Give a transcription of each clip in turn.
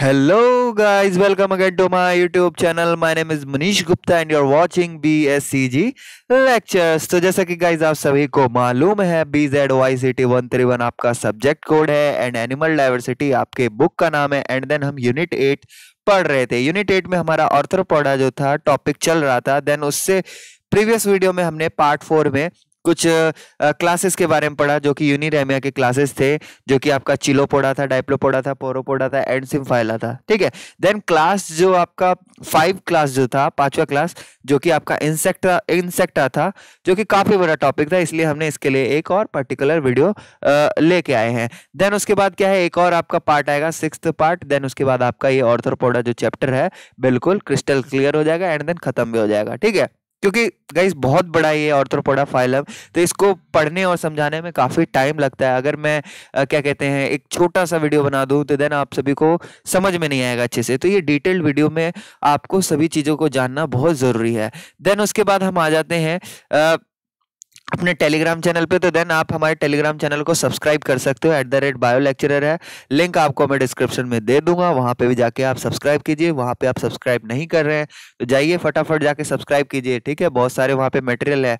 Hello guys welcome again to my YouTube channel my name is Manish Gupta and you are watching BSCG lectures तो जैसा कि guys आप सभी को मालूम है B Z Y C T one three one आपका सब्जेक्ट कोड है एंड एनिमल डाइवर्सिटी आपके बुक का नाम है एंड देन हम यूनिट एट पढ़ रहे थे यूनिट एट में हमारा ऑर्थोपोडा जो था टॉपिक चल रहा था देन उससे प्रीवियस वीडियो में हमने पार्ट फोर में कुछ क्लासेस के बारे में पढ़ा जो कि यूनिरेमिया के क्लासेस थे जो कि आपका चिलोपोडा था डाइप्लोपोडा था पोरोपोडा था एंड सिम्फाइला था ठीक है देन क्लास जो आपका फाइव क्लास जो था पांचवा क्लास जो कि आपका इंसेक्ट इंसेक्टा था जो कि काफ़ी बड़ा टॉपिक था इसलिए हमने इसके लिए एक और पर्टिकुलर वीडियो लेके आए हैं देन उसके बाद क्या है एक और आपका पार्ट आएगा सिक्स पार्ट देन उसके बाद आपका ये ऑर्थोपोडा जो चैप्टर है बिल्कुल क्रिस्टल क्लियर हो जाएगा एंड देन खत्म भी हो जाएगा ठीक है क्योंकि गाइस बहुत बड़ा ये ऑर्थ्रोपोडा फाइलम तो इसको पढ़ने और समझाने में काफ़ी टाइम लगता है अगर मैं आ, क्या कहते हैं एक छोटा सा वीडियो बना दूँ तो देन आप सभी को समझ में नहीं आएगा अच्छे से तो ये डिटेल्ड वीडियो में आपको सभी चीज़ों को जानना बहुत ज़रूरी है देन उसके बाद हम आ जाते हैं अपने टेलीग्राम चैनल पे तो देन आप हमारे टेलीग्राम चैनल को सब्सक्राइब कर सकते हो at the rate bio lecturer है लिंक आपको मैं डिस्क्रिप्शन में दे दूंगा वहाँ पे भी जाके आप सब्सक्राइब कीजिए वहां पे आप सब्सक्राइब नहीं कर रहे हैं तो जाइए फटाफट जाके सब्सक्राइब कीजिए ठीक है बहुत सारे वहाँ पे मेटेरियल है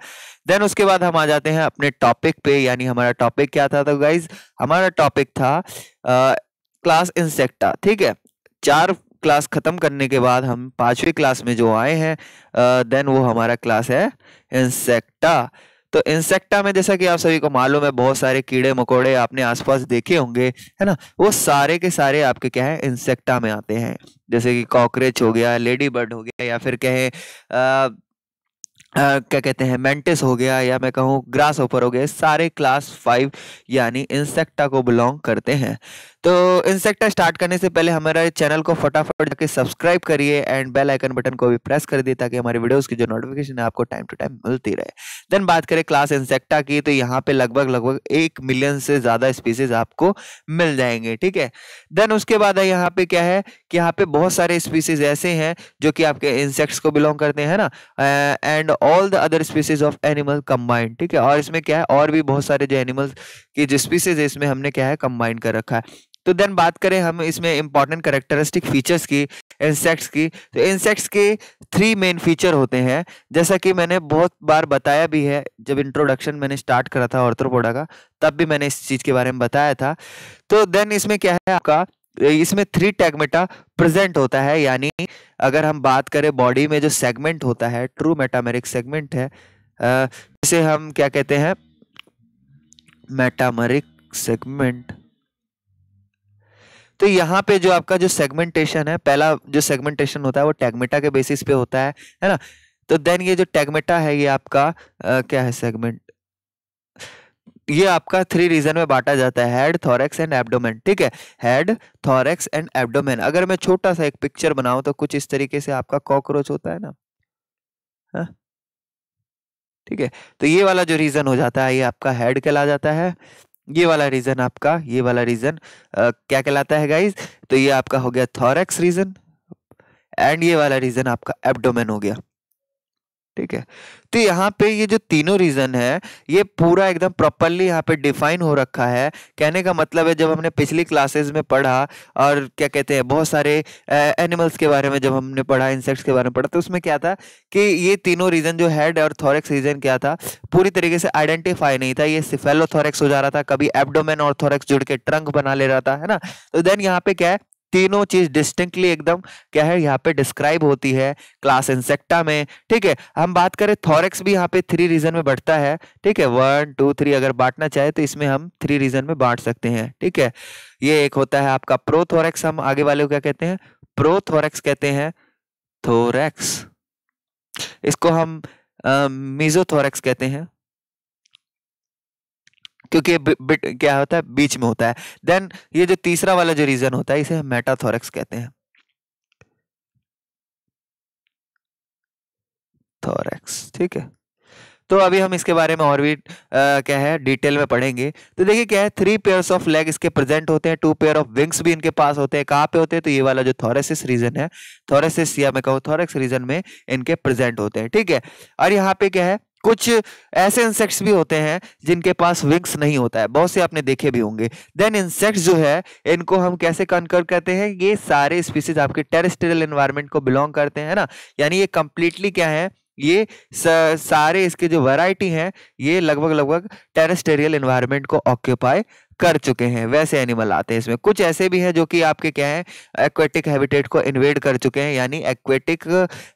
देन उसके बाद हम आ जाते हैं अपने टॉपिक पे यानी हमारा टॉपिक क्या था तो गाइज हमारा टॉपिक था आ, क्लास इंसेक्टा ठीक है चार क्लास ख़त्म करने के बाद हम पांचवी क्लास में जो आए हैं देन वो हमारा क्लास है इंसेक्टा तो इंसेक्टा में जैसा कि आप सभी को मालूम है बहुत सारे कीड़े मकोड़े आपने आसपास देखे होंगे है ना वो सारे के सारे आपके क्या है इंसेक्टा में आते हैं जैसे कि कॉकरोच हो गया लेडी बर्ड हो गया या फिर कहें Uh, क्या कहते हैं मेंटिस हो गया या मैं कहूँ ग्रास ओपर हो गए सारे क्लास फाइव यानी इंसेक्टा को बिलोंग करते हैं तो इंसेक्टा स्टार्ट करने से पहले हमारे चैनल को फटाफट जाके सब्सक्राइब करिए एंड बेल आइकन बटन को भी प्रेस कर दिए ताकि हमारे वीडियोस की जो नोटिफिकेशन है आपको टाइम टू टाइम मिलती रहे देन बात करें क्लास इंसेक्टा की तो यहाँ पे लगभग लगभग एक मिलियन से ज़्यादा स्पीसीज आपको मिल जाएंगे ठीक है देन उसके बाद यहाँ पे क्या है कि यहाँ पे बहुत सारे स्पीसीज ऐसे हैं जो कि आपके इंसेक्ट्स को बिलोंग करते हैं ना and all the other species of animal combined ठीक है और इसमें क्या है और भी बहुत सारे जो एनिमल्स की जो स्पीसीज है इसमें हमने क्या है कंबाइंड कर रखा है तो देन बात करें हम इसमें इंपॉर्टेंट करेक्टरिस्टिक फीचर्स की इंसेक्ट्स की तो इंसेक्ट्स के थ्री मेन फीचर होते हैं जैसा कि मैंने बहुत बार बताया भी है जब इंट्रोडक्शन मैंने स्टार्ट करा था ऑर्थ्रोपोडा का तब भी मैंने इस चीज़ के बारे में बताया था तो देन इसमें क्या है आपका इसमें थ्री टैगमेटा प्रेजेंट होता है यानी अगर हम बात करें बॉडी में जो सेगमेंट होता है ट्रू मेटामेरिक सेगमेंट है इसे हम क्या कहते हैं मेटामेरिक सेगमेंट तो यहाँ पे जो आपका जो सेगमेंटेशन है पहला जो सेगमेंटेशन होता है वो टैगमेटा के बेसिस पे होता है है ना तो देन ये जो टैगमेटा है ये आपका आ, क्या है सेगमेंट ये आपका थ्री रीजन में बांटा जाता है हेड थॉरेक्स एंड एब्डोमेन ठीक है हेड थॉरेक्स एंड एब्डोमेन अगर मैं छोटा सा एक पिक्चर बनाऊं तो कुछ इस तरीके से आपका कॉकरोच होता है ना हाँ? ठीक है तो ये वाला जो रीजन हो जाता है ये आपका हेड कहला जाता है ये वाला रीजन आपका ये वाला रीजन क्या कहलाता है गाइज तो ये आपका हो गया थॉरेक्स रीजन एंड ये वाला रीजन आपका एब्डोमेन हो गया ठीक है तो यहाँ पे ये जो तीनों रीजन है ये पूरा एकदम प्रॉपरली यहाँ पे डिफाइन हो रखा है कहने का मतलब है जब हमने पिछली क्लासेस में पढ़ा और क्या कहते हैं बहुत सारे एनिमल्स के बारे में जब हमने पढ़ा इंसेक्ट्स के बारे में पढ़ा तो उसमें क्या था कि ये तीनों रीजन जो हेड और थॉरेक्स रीजन क्या था पूरी तरीके से आइडेंटिफाई नहीं था ये सिफेलोथॉरेक्स हो जा रहा था कभी एबडोमेन और थॉरेक्स जुड़ के ट्रंक बना ले रहा था है ना तो देन यहाँ पे क्या है तीनों चीज डिस्टिंक्टली एकदम क्या है यहाँ पे डिस्क्राइब होती है क्लास इंसेक्टा में ठीक है हम बात करें थॉरेक्स भी यहाँ पे थ्री रीजन में बढ़ता है ठीक है वन टू थ्री अगर बांटना चाहे तो इसमें हम थ्री रीजन में बांट सकते हैं ठीक है ये एक होता है आपका प्रोथोरेक्स हम आगे वाले को क्या कहते हैं प्रोथोरेक्स कहते हैं थोरेक्स इसको हम मीजोथोरेक्स कहते हैं क्योंकि ये बिट क्या होता है बीच में होता है देन ये जो तीसरा वाला जो रीजन होता है इसे हम मेटाथोरेक्स कहते हैं थोरेक्स ठीक है तो अभी हम इसके बारे में और भी आ, क्या है डिटेल में पढ़ेंगे तो देखिए क्या है थ्री पेयर्स ऑफ लेग इसके प्रेजेंट होते हैं टू पेयर ऑफ विंग्स भी इनके पास होते हैं कहाँ पे होते हैं तो ये वाला जो थोरेसिस रीजन है थोरेसिस या मैं कहूँ थोरेक्स रीजन में इनके प्रेजेंट होते हैं ठीक है और यहाँ पे क्या है कुछ ऐसे इंसेक्ट्स भी होते हैं जिनके पास विंग्स नहीं होता है बहुत से आपने देखे भी होंगे देन इंसेक्ट्स जो है इनको हम कैसे कंकर करते हैं ये सारे स्पीसीज आपके टेरेस्ट्रियल इन्वायरमेंट को बिलोंग करते हैं ना यानी ये कंप्लीटली क्या है ये सारे इसके जो वैरायटी हैं ये लगभग लगभग टेरेस्टेरियल इन्वायरमेंट को ऑक्यूपाई कर चुके हैं वैसे एनिमल आते हैं इसमें कुछ ऐसे भी हैं जो कि आपके क्या है एक्वेटिक हैबिटेट को इन्वेड कर चुके हैं यानी एक्वेटिक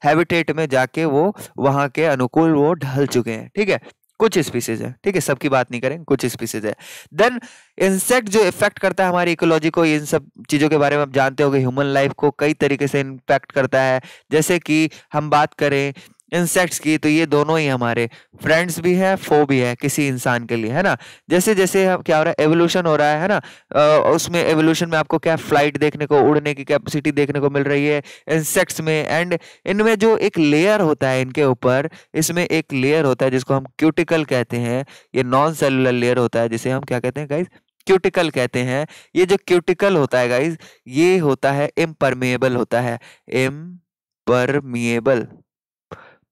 हैबिटेट में जाके वो वहाँ के अनुकूल वो ढल चुके हैं ठीक है कुछ स्पीसीज है ठीक है सबकी बात नहीं करें कुछ स्पीसीज है देन इंसेक्ट जो इफेक्ट करता है हमारी इकोलॉजी को इन सब चीज़ों के बारे में आप जानते हो ह्यूमन लाइफ को कई तरीके से इम्पैक्ट करता है जैसे कि हम बात करें इंसेक्ट्स की तो ये दोनों ही हमारे फ्रेंड्स भी है फो भी है किसी इंसान के लिए है ना जैसे जैसे क्या हो रहा है एवोल्यूशन हो रहा है है ना आ, उसमें एवोल्यूशन में आपको क्या फ्लाइट देखने को उड़ने की कैपेसिटी देखने को मिल रही है इंसेक्ट्स में एंड इनमें जो एक लेयर होता है इनके ऊपर इसमें एक लेयर होता है जिसको हम क्यूटिकल कहते हैं ये नॉन सेलुलर लेयर होता है जिसे हम क्या कहते हैं गाइज क्यूटिकल कहते हैं ये जो क्यूटिकल होता है गाइज ये होता है इम्परमेबल होता है इम परमिएबल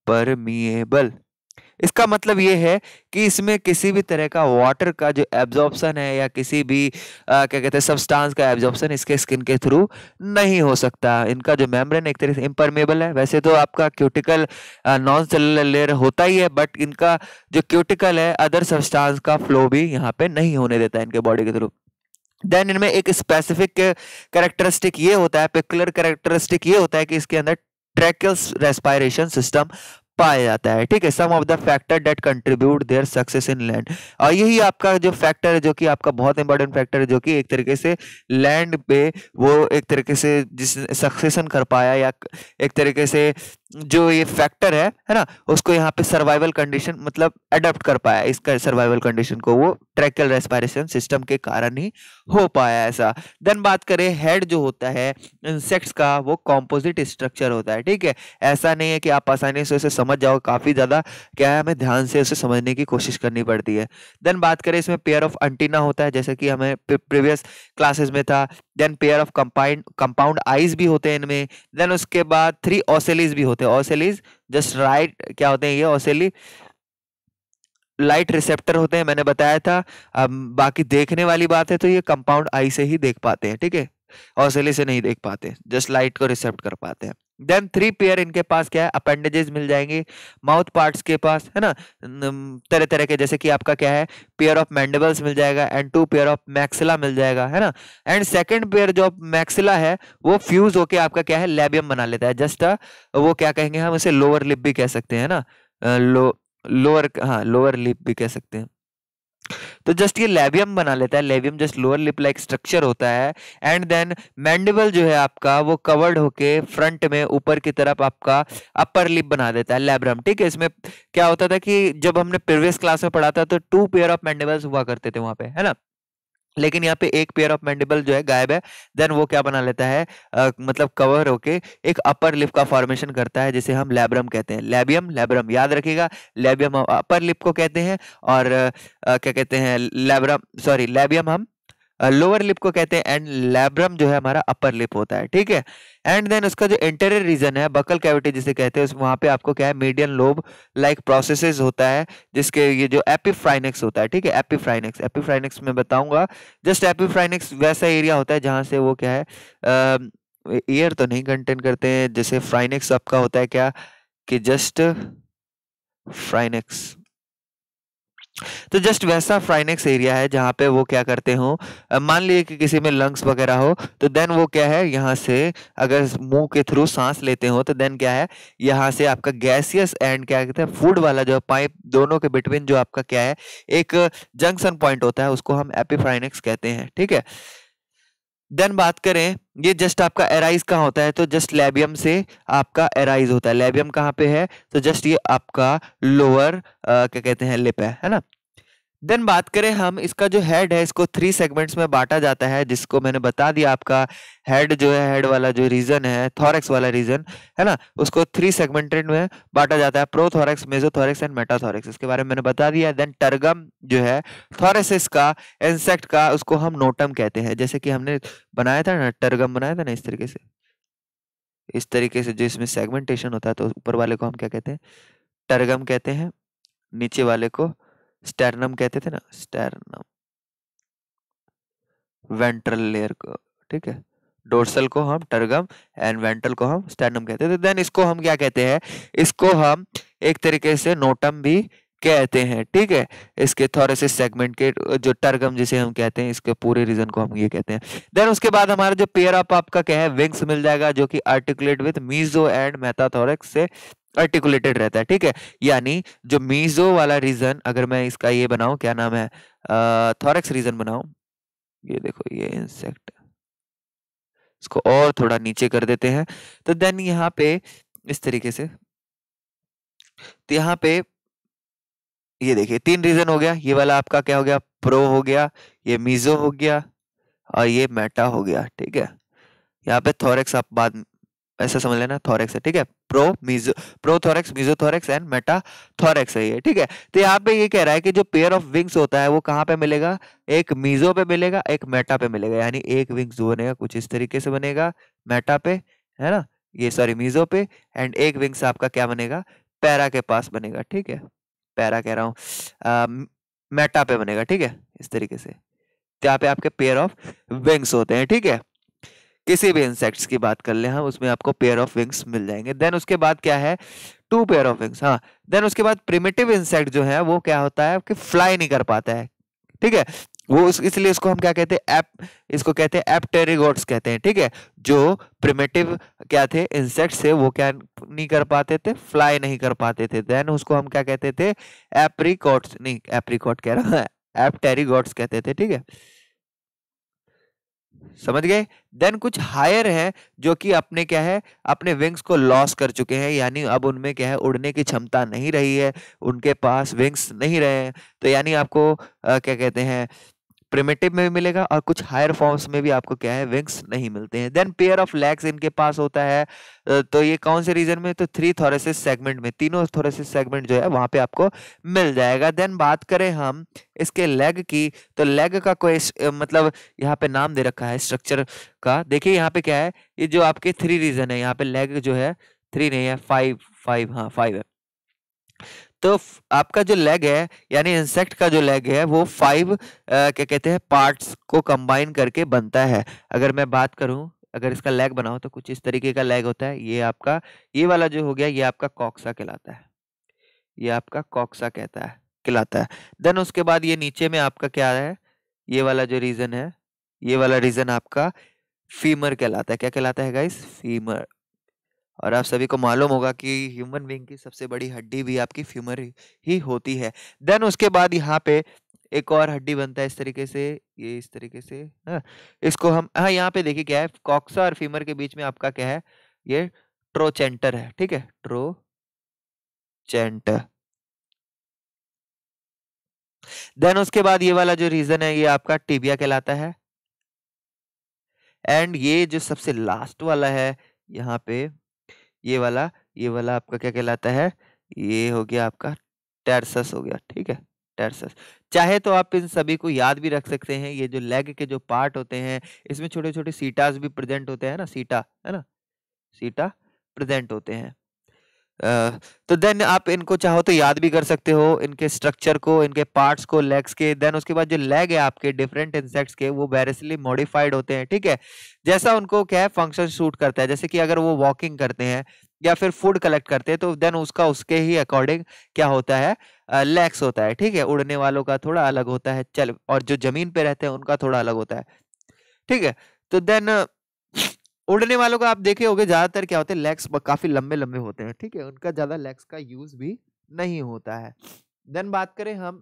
परमिएबल इसका मतलब ये है कि इसमें किसी भी तरह का वाटर का जो एब्जॉर्प्शन है या किसी भी आ, क्या कहते हैं सबस्टांस का एब्जॉर्प्शन इसके स्किन के थ्रू नहीं हो सकता इनका जो मेम्ब्रेन एक तरह से इम्परमेबल है वैसे तो आपका क्यूटिकल नॉन सेलुलर लेयर होता ही है बट इनका जो क्यूटिकल है अदर सबस्टांस का फ्लो भी यहाँ पे नहीं होने देता है इनके बॉडी के थ्रू देन इनमें एक स्पेसिफिक कैरेक्टरिस्टिक ये होता है पिकुलर कैरेक्टरिस्टिक ये होता है कि इसके अंदर ट्रैकल रेस्पायरेशन सिस्टम पाया जाता है ठीक है some of the factor that contribute their success in land और यही आपका जो फैक्टर है जो कि आपका बहुत इंपॉर्टेंट फैक्टर है जो कि एक तरीके से लैंड पे वो एक तरीके से जिस सक्सेसन कर पाया या एक तरीके से जो ये फैक्टर है है ना उसको यहाँ पे सर्वाइवल कंडीशन मतलब अडप्ट कर पाया इसका सर्वाइवल कंडीशन को वो ट्रैकल रेस्पायरेशन सिस्टम के कारण ही हो पाया ऐसा देन बात करें हेड जो होता है इंसेक्ट्स का वो कॉम्पोजिट स्ट्रक्चर होता है ठीक है ऐसा नहीं है कि आप आसानी से उसे समझ जाओ काफ़ी ज़्यादा क्या है हमें ध्यान से उसे समझने की कोशिश करनी पड़ती है देन बात करें इसमें पेयर ऑफ अंटीना होता है जैसे कि हमें प्रीवियस क्लासेज में था then pair of compound compound eyes भी होते हैं इनमें देन उसके बाद थ्री ऑसेलीज भी होते हैं ऑसेलीज जस्ट राइट क्या होते हैं ये ऑसेली लाइट रिसेप्टर होते हैं मैंने बताया था अब बाकी देखने वाली बात है तो ये कंपाउंड आई से ही देख पाते हैं ठीक है हौसले से नहीं देख पाते जस्ट लाइट को रिसेप्ट कर पाते हैं देन थ्री पेयर इनके पास क्या है अपेंडेजेस मिल जाएंगे माउथ पार्ट्स के पास है ना तरह तरह के जैसे कि आपका क्या है पेयर ऑफ मैंडेबल्स मिल जाएगा and two pair of maxilla मिल जाएगा है ना एंड सेकंड पेयर जो मैक्सिला है वो फ्यूज होके आपका क्या है लेबियम बना लेता है जस्ट वो क्या कहेंगे हम उसे लोअर लिप भी कह सकते हैं ना लो लोअर हाँ लोअर लिप भी कह सकते हैं तो जस्ट ये लेबियम बना लेता है labium just lower lip like structure होता है एंड देन मैंडिबल जो है आपका वो कवर्ड होके फ्रंट में ऊपर की तरफ आपका अपर लिप बना देता है लेब्रम ठीक है इसमें क्या होता था कि जब हमने प्रीवियस क्लास में पढ़ा था तो टू पेयर ऑफ मैंडिबल्स हुआ करते थे वहां पे है ना लेकिन यहाँ पे एक पेयर ऑफ मैंडिबल जो है गायब है देन वो क्या बना लेता है आ, मतलब कवर होके एक अपर लिप का फॉर्मेशन करता है जिसे हम लैब्रम कहते हैं लेबियम लैब्रम याद रखिएगा लेबियम अपर लिप को कहते हैं और आ, क्या कहते हैं लेबरम सॉरी लैबियम हम लोअर लिप को कहते हैं एंड लैब्रम जो है हमारा अपर लिप होता है ठीक है एंड देन उसका जो इंटेरियर रीजन है बकल कैविटी जिसे कहते हैं वहां पे आपको क्या है मीडियम लोब लाइक प्रोसेसेस होता है जिसके ये जो एपीफ्राइनिक्स होता है ठीक है एपीफ्राइनिक्स एपीफ्राइनिक्स में बताऊंगा जस्ट एपीफ्राइनिक्स वैसा एरिया होता है जहां से वो क्या है ईयर तो नहीं कंटेन करते हैं जैसे फ्राइनिक्स आपका होता है क्या कि जस्ट फ्राइनिक्स तो जस्ट वैसा फ्राइनेक्स एरिया है जहाँ पे वो क्या करते हो मान लीजिए कि किसी में लंग्स वगैरह हो तो देन वो क्या है यहाँ से अगर मुंह के थ्रू सांस लेते हो तो देन क्या है यहाँ से आपका गैसियस एंड क्या कहते हैं फूड वाला जो पाइप दोनों के बिटवीन जो आपका क्या है एक जंक्शन पॉइंट होता है उसको हम एपी कहते हैं ठीक है देन बात करें ये जस्ट आपका एराइज कहाँ होता है तो जस्ट लेबियम से आपका एराइज होता है लेबियम कहाँ पे है तो जस्ट ये आपका लोअर क्या कहते हैं लिप है है ना देन बात करें हम इसका जो हेड है इसको थ्री सेगमेंट्स में बांटा जाता है जिसको मैंने बता दिया आपका हेड जो है हेड वाला जो रीजन है थॉरेक्स वाला रीजन है ना उसको थ्री सेगमेंटेड में बांटा जाता है प्रोथोरक्स मेजोथोरक्स एंड मेटाथोरक्स इसके बारे में मैंने बता दिया देन टर्गम जो है थॉरेसिस का इंसेक्ट का उसको हम नोटम कहते हैं जैसे कि हमने बनाया था ना टर्गम बनाया था ना इस तरीके से इस तरीके से जो इसमें सेगमेंटेशन होता है तो ऊपर वाले को हम क्या कहते हैं टर्गम कहते हैं नीचे वाले को स्टेरनम कहते थे ना स्टेरनम वेंट्रल लेयर को ठीक है डोर्सल को हम टर्गम एंड वेंट्रल को हम स्टेरनम कहते थे देन तो इसको हम क्या कहते हैं इसको हम एक तरीके से नोटम भी कहते हैं ठीक है इसके थोरेसिस सेगमेंट के जो टर्गम जिसे हम कहते हैं इसके पूरे रीजन को हम ये कहते हैं देन उसके बाद हमारा जो पेयर अप आपका क्या है विंग्स मिल जाएगा जो कि articulate with meso and metathorax से आर्टिकुलेटेड रहता है ठीक है यानी जो मीजो वाला रीजन अगर मैं इसका ये बनाऊं क्या नाम है थॉरेक्स रीजन बनाऊं ये देखो ये इंसेक्ट इसको और थोड़ा नीचे कर देते हैं तो देन यहाँ पे इस तरीके से तो यहाँ पे ये देखिए तीन रीजन हो गया ये वाला आपका क्या हो गया प्रो हो गया ये मीजो हो गया और ये मेटा हो गया ठीक है यहाँ पे थॉरेक्स आप बाद ऐसा समझ लेना थॉरेक्स है ठीक है pro meso prothorax mesothorax and thorax है ये ठीक है तो यहाँ पे ये कह रहा है कि जो पेयर ऑफ विंग्स होता है वो कहाँ पे मिलेगा एक मीजो पे मिलेगा एक मेटा पे मिलेगा यानी एक विंग्स बनेगा कुछ इस तरीके से बनेगा मेटा पे है ना ये सॉरी मीजो पे एंड एक विंग्स आपका क्या बनेगा पैरा के पास बनेगा ठीक है पैरा कह रहा हूँ मेटा पे बनेगा ठीक है इस तरीके से तो यहाँ पे आपके पेयर ऑफ विंग्स होते हैं ठीक है किसी भी इंसेक्ट्स की बात कर ले हम हाँ, उसमें आपको पेयर ऑफ विंग्स मिल जाएंगे देन उसके बाद क्या है टू पेयर ऑफ विंग्स हाँ देन उसके बाद प्रिमेटिव इंसेक्ट जो है वो क्या होता है कि फ्लाई नहीं कर पाता है ठीक है वो उस इसलिए इसको हम क्या कहते हैं एप इसको कहते हैं एप्टेरिगोट्स कहते हैं ठीक है जो प्रिमेटिव क्या थे इंसेक्ट्स थे वो क्या नहीं कर पाते थे फ्लाई नहीं कर पाते थे देन उसको हम क्या कहते थे एप्रीकॉट्स नहीं एप्रिकॉट कह रहा है एप्टेरिगोट्स हाँ, कहते थे ठीक है समझ गए देन कुछ हायर हैं जो कि अपने क्या है अपने विंग्स को लॉस कर चुके हैं यानी अब उनमें क्या है उड़ने की क्षमता नहीं रही है उनके पास विंग्स नहीं रहे हैं तो यानी आपको आ, क्या कहते हैं प्रिमेटिव में भी मिलेगा और कुछ हायर फॉर्म्स में भी आपको क्या है विंग्स नहीं मिलते हैं देन पेयर ऑफ लेग्स इनके पास होता है तो ये कौन से रीजन में तो थ्री थोरेसिस सेगमेंट में तीनों थोरेसिस सेगमेंट जो है वहां पे आपको मिल जाएगा देन बात करें हम इसके लेग की तो लेग का कोई मतलब यहाँ पे नाम दे रखा है स्ट्रक्चर का देखिए यहाँ पे क्या है ये जो आपके थ्री रीजन है यहाँ पे लेग जो है थ्री नहीं है फाइव फाइव हाँ फाइव है तो आपका जो लेग है यानी इंसेक्ट का जो लेग है वो फाइव क्या कहते हैं पार्ट्स को कंबाइन करके बनता है अगर मैं बात करूं अगर इसका लेग बनाओ तो कुछ इस तरीके का लेग होता है ये आपका ये वाला जो हो गया ये आपका कॉक्सा कहलाता है ये आपका कॉक्सा कहता है कहलाता है देन उसके बाद ये नीचे में आपका क्या है ये वाला जो रीजन है ये वाला रीजन आपका फीमर कहलाता है क्या कहलाता है गाइस फीमर और आप सभी को मालूम होगा कि ह्यूमन बींग की सबसे बड़ी हड्डी भी आपकी फ्यूमर ही होती है देन उसके बाद यहाँ पे एक और हड्डी बनता है इस तरीके से ये इस तरीके से हाँ इसको हम हाँ यहाँ पे देखिए क्या है कॉक्सा और फीमर के बीच में आपका क्या है ये ट्रोचेंटर है ठीक है ट्रोचेंटर देन उसके बाद ये वाला जो रीजन है ये आपका टीबिया कहलाता है एंड ये जो सबसे लास्ट वाला है यहाँ पे ये वाला ये वाला आपका क्या कहलाता है ये हो गया आपका टेरसस हो गया ठीक है टेरसस चाहे तो आप इन सभी को याद भी रख सकते हैं ये जो लेग के जो पार्ट होते हैं इसमें छोटे छोटे सीटास भी प्रेजेंट होते हैं ना सीटा है ना सीटा प्रेजेंट होते हैं तो देन आप इनको चाहो तो याद भी कर सकते हो इनके स्ट्रक्चर को इनके पार्ट्स को लेग्स के देन उसके बाद जो लेग है आपके डिफरेंट इंसेक्ट्स के वो वेरियसली मॉडिफाइड होते हैं ठीक है जैसा उनको क्या है फंक्शन सूट करता है जैसे कि अगर वो वॉकिंग करते हैं या फिर फूड कलेक्ट करते हैं तो देन उसका उसके ही अकॉर्डिंग क्या होता है लेग्स होता है ठीक है उड़ने वालों का थोड़ा अलग होता है चल और जो जमीन पे रहते हैं उनका थोड़ा अलग होता है ठीक है तो देन उड़ने वालों को आप देखे होगे ज्यादातर क्या होते हैं लेग्स काफी लंबे लंबे होते हैं ठीक है उनका ज्यादा लेग्स का यूज भी नहीं होता है देन बात करें हम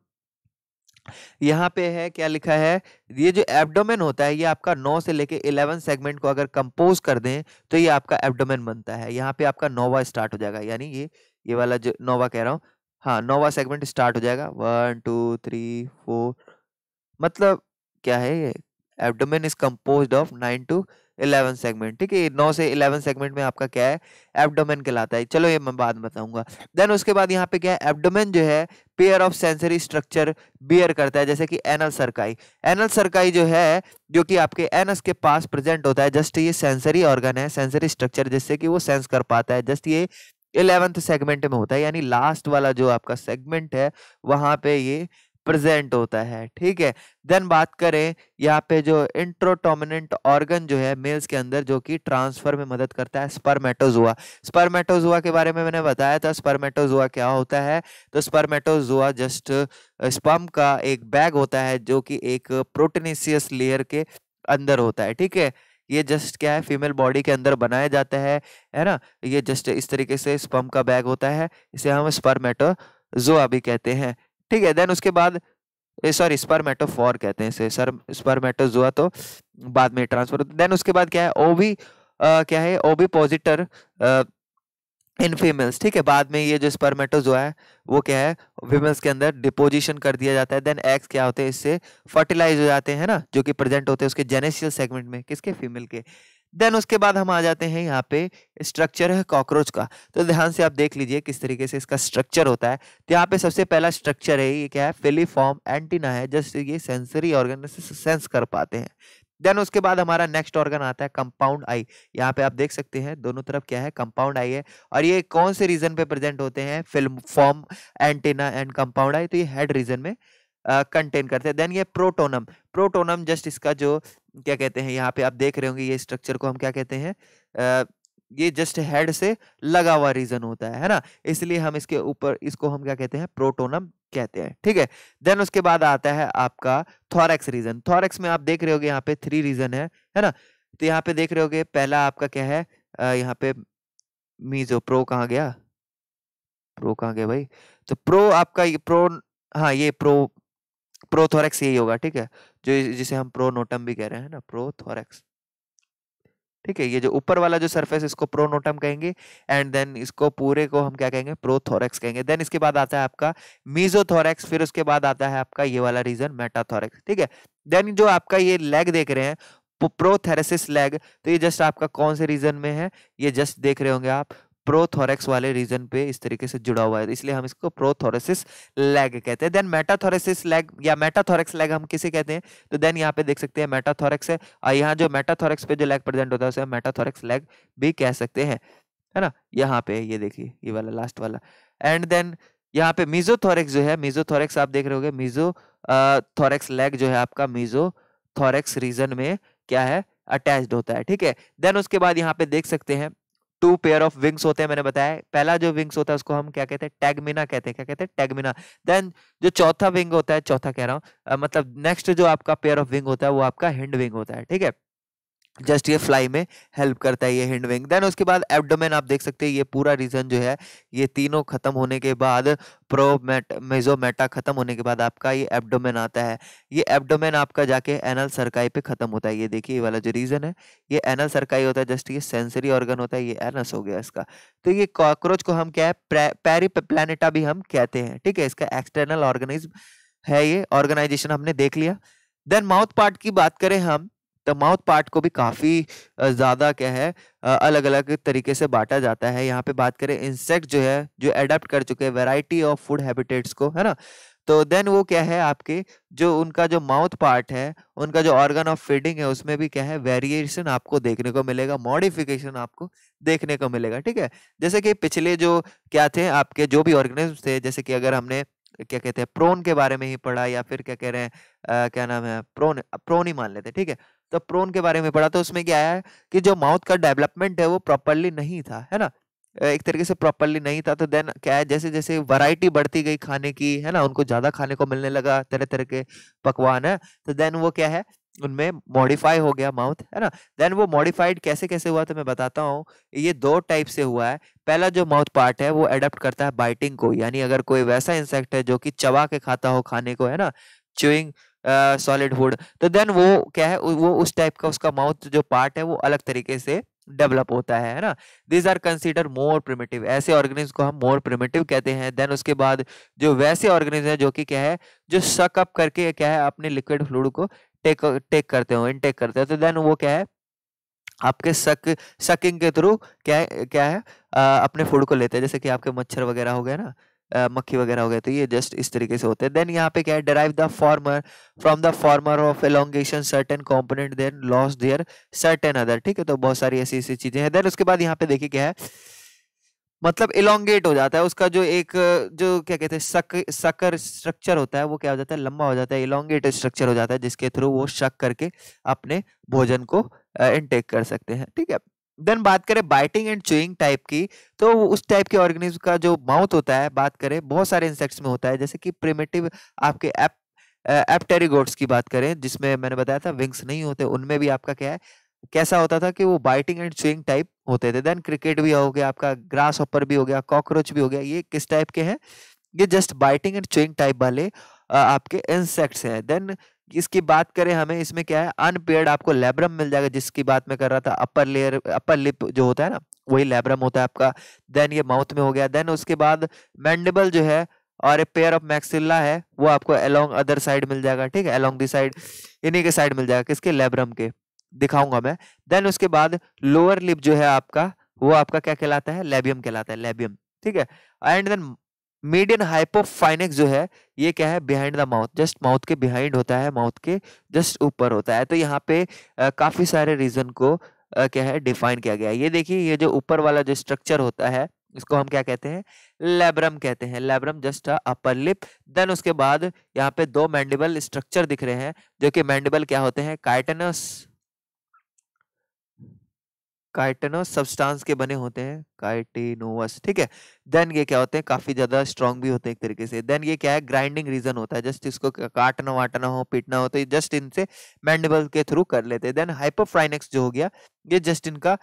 यहाँ पे है क्या लिखा है ये जो एब्डोमेन होता है ये आपका नौ से लेके इलेवन सेगमेंट को अगर कंपोज कर दें तो ये आपका एब्डोमेन बनता है यहाँ पे आपका नोवा स्टार्ट हो जाएगा यानी ये ये वाला जो नोवा कह रहा हूँ हाँ नोवा सेगमेंट स्टार्ट हो जाएगा वन टू थ्री फोर मतलब क्या है ये abdomen is compose of nine to eleven segment ठीक है नौ से इलेवन सेगमेंट में आपका क्या है एबडोमेन कहलाता है चलो ये मैं बाद में बताऊंगा देन उसके बाद यहाँ पे क्या है एबडोमेन जो है pair of sensory structure bear करता है जैसे कि एनल सरकाई एनल सरकाई जो है जो कि आपके एनस के पास प्रेजेंट होता है जस्ट ये सेंसरी ऑर्गन है सेंसरी स्ट्रक्चर जिससे कि वो सेंस कर पाता है जस्ट ये इलेवंथ सेगमेंट में होता है यानी लास्ट वाला जो आपका सेगमेंट है वहाँ पे ये प्रेजेंट होता है ठीक है देन बात करें यहाँ पे जो इंट्रोटोमिनेंट ऑर्गन जो है मेल्स के अंदर जो कि ट्रांसफर में मदद करता है स्पर्मेटोजुआ स्पर्मेटोजुआ के बारे में मैंने बताया था स्पर्मेटोजुआ क्या होता है तो स्पर्मेटोजुआ जस्ट स्पम का एक बैग होता है जो कि एक प्रोटीनिशियस लेयर के अंदर होता है ठीक है ये जस्ट क्या है फीमेल बॉडी के अंदर बनाया जाता है है ना ये जस्ट इस तरीके से स्पम का बैग होता है इसे हम स्पर्मेटोजोआ भी कहते हैं ठीक है देन उसके बाद सॉरी स्पर्मेटोफोर कहते हैं इसे सर स्पर्मेटोजुआ तो बाद में ट्रांसफर देन उसके बाद क्या है ओवी क्या है ओवी पॉजिटर इन फीमेल्स ठीक है बाद में ये जो स्पर्मेटोजोआ है वो क्या है फीमेल्स के अंदर डिपोजिशन कर दिया जाता है देन एग्स क्या होते हैं इससे फर्टिलाइज हो जाते हैं ना जो कि प्रेजेंट होते हैं उसके जेनेशियल सेगमेंट में किसके फीमेल के देन उसके बाद हम आ जाते हैं यहाँ पे स्ट्रक्चर है कॉकरोच का तो ध्यान से आप देख लीजिए किस तरीके से इसका स्ट्रक्चर होता है तो यहाँ पे सबसे पहला स्ट्रक्चर है ये क्या है फिलीफॉर्म एंटीना है जस्ट ये सेंसरी ऑर्गन से सेंस कर पाते हैं देन उसके बाद हमारा नेक्स्ट ऑर्गन आता है कंपाउंड आई यहाँ पे आप देख सकते हैं दोनों तरफ क्या है कंपाउंड आई है और ये कौन से रीजन पे प्रेजेंट होते हैं filiform antenna and compound eye तो ये हेड रीजन में कंटेन uh, करते हैं देन ये प्रोटोनम प्रोटोनम जस्ट इसका जो क्या कहते हैं यहाँ पे आप देख रहे होंगे ये स्ट्रक्चर को हम क्या कहते हैं ये जस्ट हेड से लगा हुआ रीजन होता है है ना इसलिए हम इसके ऊपर इसको हम क्या कहते हैं प्रोटोनम कहते हैं ठीक है देन उसके बाद आता है आपका थॉरेक्स रीजन थॉरेक्स में आप देख रहे होगे यहाँ पे थ्री रीजन है है ना तो यहाँ पे देख रहे होगे पहला आपका क्या है यहाँ पे मीजो प्रो कहाँ गया प्रो कहाँ गया भाई तो प्रो आपका ये प्रो हाँ ये प्रो प्रोथोरेक्स यही होगा ठीक है जो जिसे हम प्रो नोटम भी कह रहे हैं ना प्रो थोरेक्स ठीक है ये जो ऊपर वाला जो सरफेस इसको प्रोनोटम कहेंगे एंड देन इसको पूरे को हम क्या कहेंगे प्रोथोरेक्स कहेंगे देन इसके बाद आता है आपका मीजोथोरेक्स फिर उसके बाद आता है आपका ये वाला रीजन मेटाथोरेक्स ठीक है देन जो आपका ये लेग देख रहे हैं प्रोथेरेसिस लेग तो ये जस्ट आपका कौन से रीजन में है ये जस्ट देख रहे होंगे आप प्रोथोरेक्स वाले रीजन पे इस तरीके से जुड़ा हुआ है इसलिए हम इसको प्रोथोरेसिस लैग कहते हैं देन मेटाथोरेसिस लैग या मेटाथोरेक्स लैग हम किसे कहते हैं तो देन यहाँ पे देख सकते हैं मेटाथोरेक्स है और यहाँ जो मेटाथोरेक्स पे जो लैग प्रेजेंट होता है उसे हम मेटाथोरेक्स लैग भी कह सकते हैं है ना यहाँ पे ये देखिए ये वाला लास्ट वाला एंड देन यहाँ पे मीजोथोरेक्स जो है मीजोथोरेक्स आप देख रहे होगे मीजो थोरेक्स लेग जो है आपका मीजो थोरेक्स रीजन में क्या है अटैच्ड होता है ठीक है देन उसके बाद यहाँ पे देख सकते हैं टू पेयर ऑफ विंग्स होते हैं मैंने बताया पहला जो विंग्स होता है उसको हम क्या कहते हैं टैगमिना कहते हैं क्या कहते हैं टैगमिना देन जो चौथा विंग होता है चौथा कह रहा हूँ मतलब नेक्स्ट जो आपका पेयर ऑफ विंग होता है वो आपका हिंड विंग होता है ठीक है जस्ट ये फ्लाई में हेल्प करता है ये हिंड विंग देन उसके बाद एब्डोमेन आप देख सकते हैं ये पूरा रीजन जो है ये तीनों खत्म होने के बाद प्रोमेट मेजोमेटा खत्म होने के बाद आपका ये एब्डोमेन आता है ये एब्डोमेन आपका जाके एनल सरकाई पे खत्म होता है ये देखिए ये वाला जो रीजन है ये एनल सरकाई होता है जस्ट ये सेंसरी ऑर्गन होता है ये एनस हो गया इसका तो ये कॉकरोच को हम क्या है पैरी प्लानिटा भी हम कहते हैं ठीक है इसका एक्सटर्नल ऑर्गेनाइज है ये ऑर्गेनाइजेशन हमने देख लिया देन माउथ पार्ट की बात करें हम द माउथ पार्ट को भी काफ़ी ज़्यादा क्या है अलग अलग तरीके से बांटा जाता है यहाँ पे बात करें इंसेक्ट जो है जो एडेप्ट कर चुके हैं वेराइटी ऑफ फूड हैबिटेट्स को है ना तो देन वो क्या है आपके जो उनका जो माउथ पार्ट है उनका जो ऑर्गन ऑफ फीडिंग है उसमें भी क्या है वेरिएशन आपको देखने को मिलेगा मॉडिफिकेशन आपको देखने को मिलेगा ठीक है जैसे कि पिछले जो क्या थे आपके जो भी ऑर्गेनिज्म थे जैसे कि अगर हमने क्या कहते हैं प्रोन के बारे में ही पढ़ा या फिर क्या कह रहे हैं क्या नाम है प्रोन प्रोन ही मान लेते हैं ठीक है तो प्रोन के बारे में पढ़ा तो उसमें क्या है कि जो माउथ का डेवलपमेंट है वो प्रॉपरली नहीं था है ना एक तरीके से प्रॉपरली नहीं था तो देन क्या है जैसे जैसे वैरायटी बढ़ती गई खाने की है ना उनको ज़्यादा खाने को मिलने लगा तरह तरह के पकवान है तो देन वो क्या है उनमें मॉडिफाई हो गया माउथ है ना देन वो मॉडिफाइड कैसे कैसे हुआ तो मैं बताता हूँ ये दो टाइप से हुआ है पहला जो माउथ पार्ट है वो एडप्ट करता है बाइटिंग को यानी अगर कोई वैसा इंसेक्ट है जो कि चबा के खाता हो खाने को है ना चुइंग सॉलिड वुड तो देन वो क्या है वो उस टाइप का उसका माउथ जो पार्ट है वो अलग तरीके से डेवलप होता है ना these are consider more primitive ऐसे ऑर्गेनिज्म को हम मोर प्रिमेटिव कहते हैं देन उसके बाद जो वैसे ऑर्गेनिज्म है जो कि क्या है जो सकअप करके क्या है अपने लिक्विड फ्लूड को टेक टेक करते हो इनटेक करते हो तो देन वो क्या है आपके सक सकिंग के थ्रू क्या क्या है आ, अपने फूड को लेते हैं जैसे कि आपके मच्छर वगैरह हो गए ना मक्खी वगैरह हो गए तो ये जस्ट इस तरीके से होते हैं देन यहाँ पे क्या है derive the former from the former of elongation certain component then loss their certain other ठीक है तो बहुत सारी ऐसी ऐसी चीजें हैं देन उसके बाद यहाँ पे देखिए क्या है मतलब इलोंगेट हो जाता है उसका जो एक जो क्या कहते हैं सक सकर स्ट्रक्चर होता है वो क्या हो जाता है लंबा हो जाता है इलोंगेट स्ट्रक्चर हो जाता है जिसके थ्रू वो शक करके अपने भोजन को इनटेक कर सकते हैं ठीक है देन बात करें बाइटिंग एंड चूइंग टाइप की तो उस टाइप के ऑर्गेनिज्म का जो माउथ होता है बात करें बहुत सारे इंसेक्ट्स में होता है जैसे कि प्रिमेटिव आपके एप एप्टेरिगोड्स की बात करें जिसमें मैंने बताया था विंग्स नहीं होते उनमें भी आपका क्या है कैसा होता था कि वो बाइटिंग एंड चुइंग टाइप होते थे देन क्रिकेट भी हो गया आपका ग्रास ऑपर भी हो गया कॉकरोच भी हो गया ये किस टाइप के हैं ये just biting and chewing type वाले आपके इंसेक्ट्स हैं देन इसकी बात करें हमें इसमें क्या है अनपेड आपको लेब्रम मिल जाएगा जिसकी बात मैं कर रहा था अपर लेयर अपर लिप जो होता है ना वही लेब्रम होता है आपका देन ये माउथ में हो गया देन उसके बाद मैंडेबल जो है और ए पेयर ऑफ मैक्सिल्ला है वो आपको अलोंग अदर साइड मिल जाएगा ठीक है अलोंग दी साइड इन्हीं के साइड मिल जाएगा किसके लेब्रम के दिखाऊंगा मैं देन उसके बाद लोअर लिप जो है आपका वो आपका क्या कहलाता है लेबियम कहलाता है लेबियम ठीक है एंड देन मीडियन हाइपोफाइनेक्स जो है ये क्या है behind the mouth just mouth के बिहाइंड होता है माउथ के जस्ट ऊपर होता है तो यहाँ पे काफ़ी सारे रीजन को आ, क्या है डिफाइन किया गया है ये देखिए ये जो ऊपर वाला जो स्ट्रक्चर होता है इसको हम क्या कहते हैं लेब्रम कहते हैं labrum just upper lip then उसके बाद यहाँ पे दो मैंडिबल स्ट्रक्चर दिख रहे हैं जो कि मैंडिबल क्या होते हैं काइटनस काइटेनोस सब्सटेंस के बने होते हैं काइटेनोवस ठीक है देन ये क्या होते हैं काफी ज्यादा स्ट्रॉन्ग भी होते हैं एक तरीके से देन ये क्या है ग्राइंडिंग रीजन होता है जस्ट इसको काटना वाटना हो पीटना हो तो जस्ट इनसे मैंडिबल के थ्रू कर लेते हैं देन हाइपोफ्राइनेक्स जो हो गया ये जस्ट इनका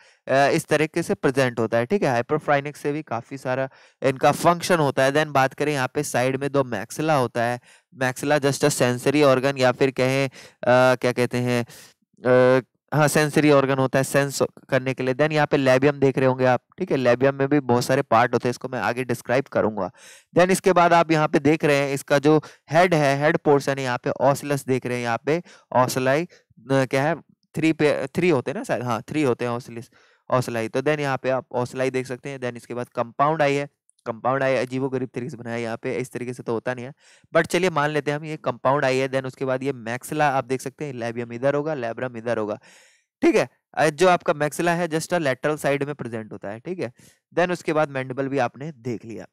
इस तरीके से प्रेजेंट होता है ठीक है हाइपोफ्राइनेक्स से भी काफी सारा इनका फंक्शन होता है देन बात करें यहाँ पे साइड में दो मैक्सिला होता है maxilla just a sensory organ या फिर कहें क्या कहते हैं हाँ सेंसरी ऑर्गन होता है सेंस करने के लिए देन यहाँ पे लेबियम देख रहे होंगे आप ठीक है लेबियम में भी बहुत सारे पार्ट होते हैं इसको मैं आगे डिस्क्राइब करूंगा देन इसके बाद आप यहाँ पे देख रहे हैं इसका जो हेड है हेड पोर्शन है यहाँ पे ऑसलस देख रहे हैं यहाँ पे ऑसलाई क्या है थ्री पे थ्री होते हैं ना शायद हाँ थ्री होते हैं ऑसलिस ऑसलाई तो देन यहाँ पे आप ऑसलाई देख सकते हैं देन इसके बाद कंपाउंड आई है कंपाउंड आई अजीबो गरीब तरीके से बनाया यहाँ पे इस तरीके से तो होता नहीं है बट चलिए मान लेते हैं हम ये कंपाउंड आई है देन उसके बाद ये मैक्सिला आप देख सकते हैं लेबियम इधर होगा लेब्रम इधर होगा ठीक है जो आपका मैक्सिला है जस्ट लेटरल साइड में प्रेजेंट होता है ठीक है देन उसके बाद मैंडेबल भी आपने देख लिया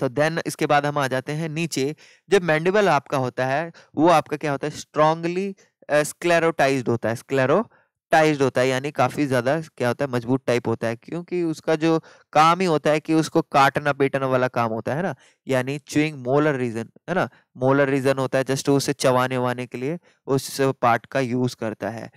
तो देन इसके बाद हम आ जाते हैं नीचे जब मैंडिबल आपका होता है वो आपका क्या होता है स्ट्रांगली स्क्लेरोटाइज्ड होता है स्क्लेरो टाइज होता है यानी काफी ज्यादा क्या होता है मजबूत टाइप होता है क्योंकि उसका जो काम ही होता है कि उसको काटना पीटना वाला काम होता है ना यानी चुइंग मोलर रीजन है ना मोलर रीजन होता है जस्ट उसे चबाने वाने के लिए उस पार्ट का यूज करता है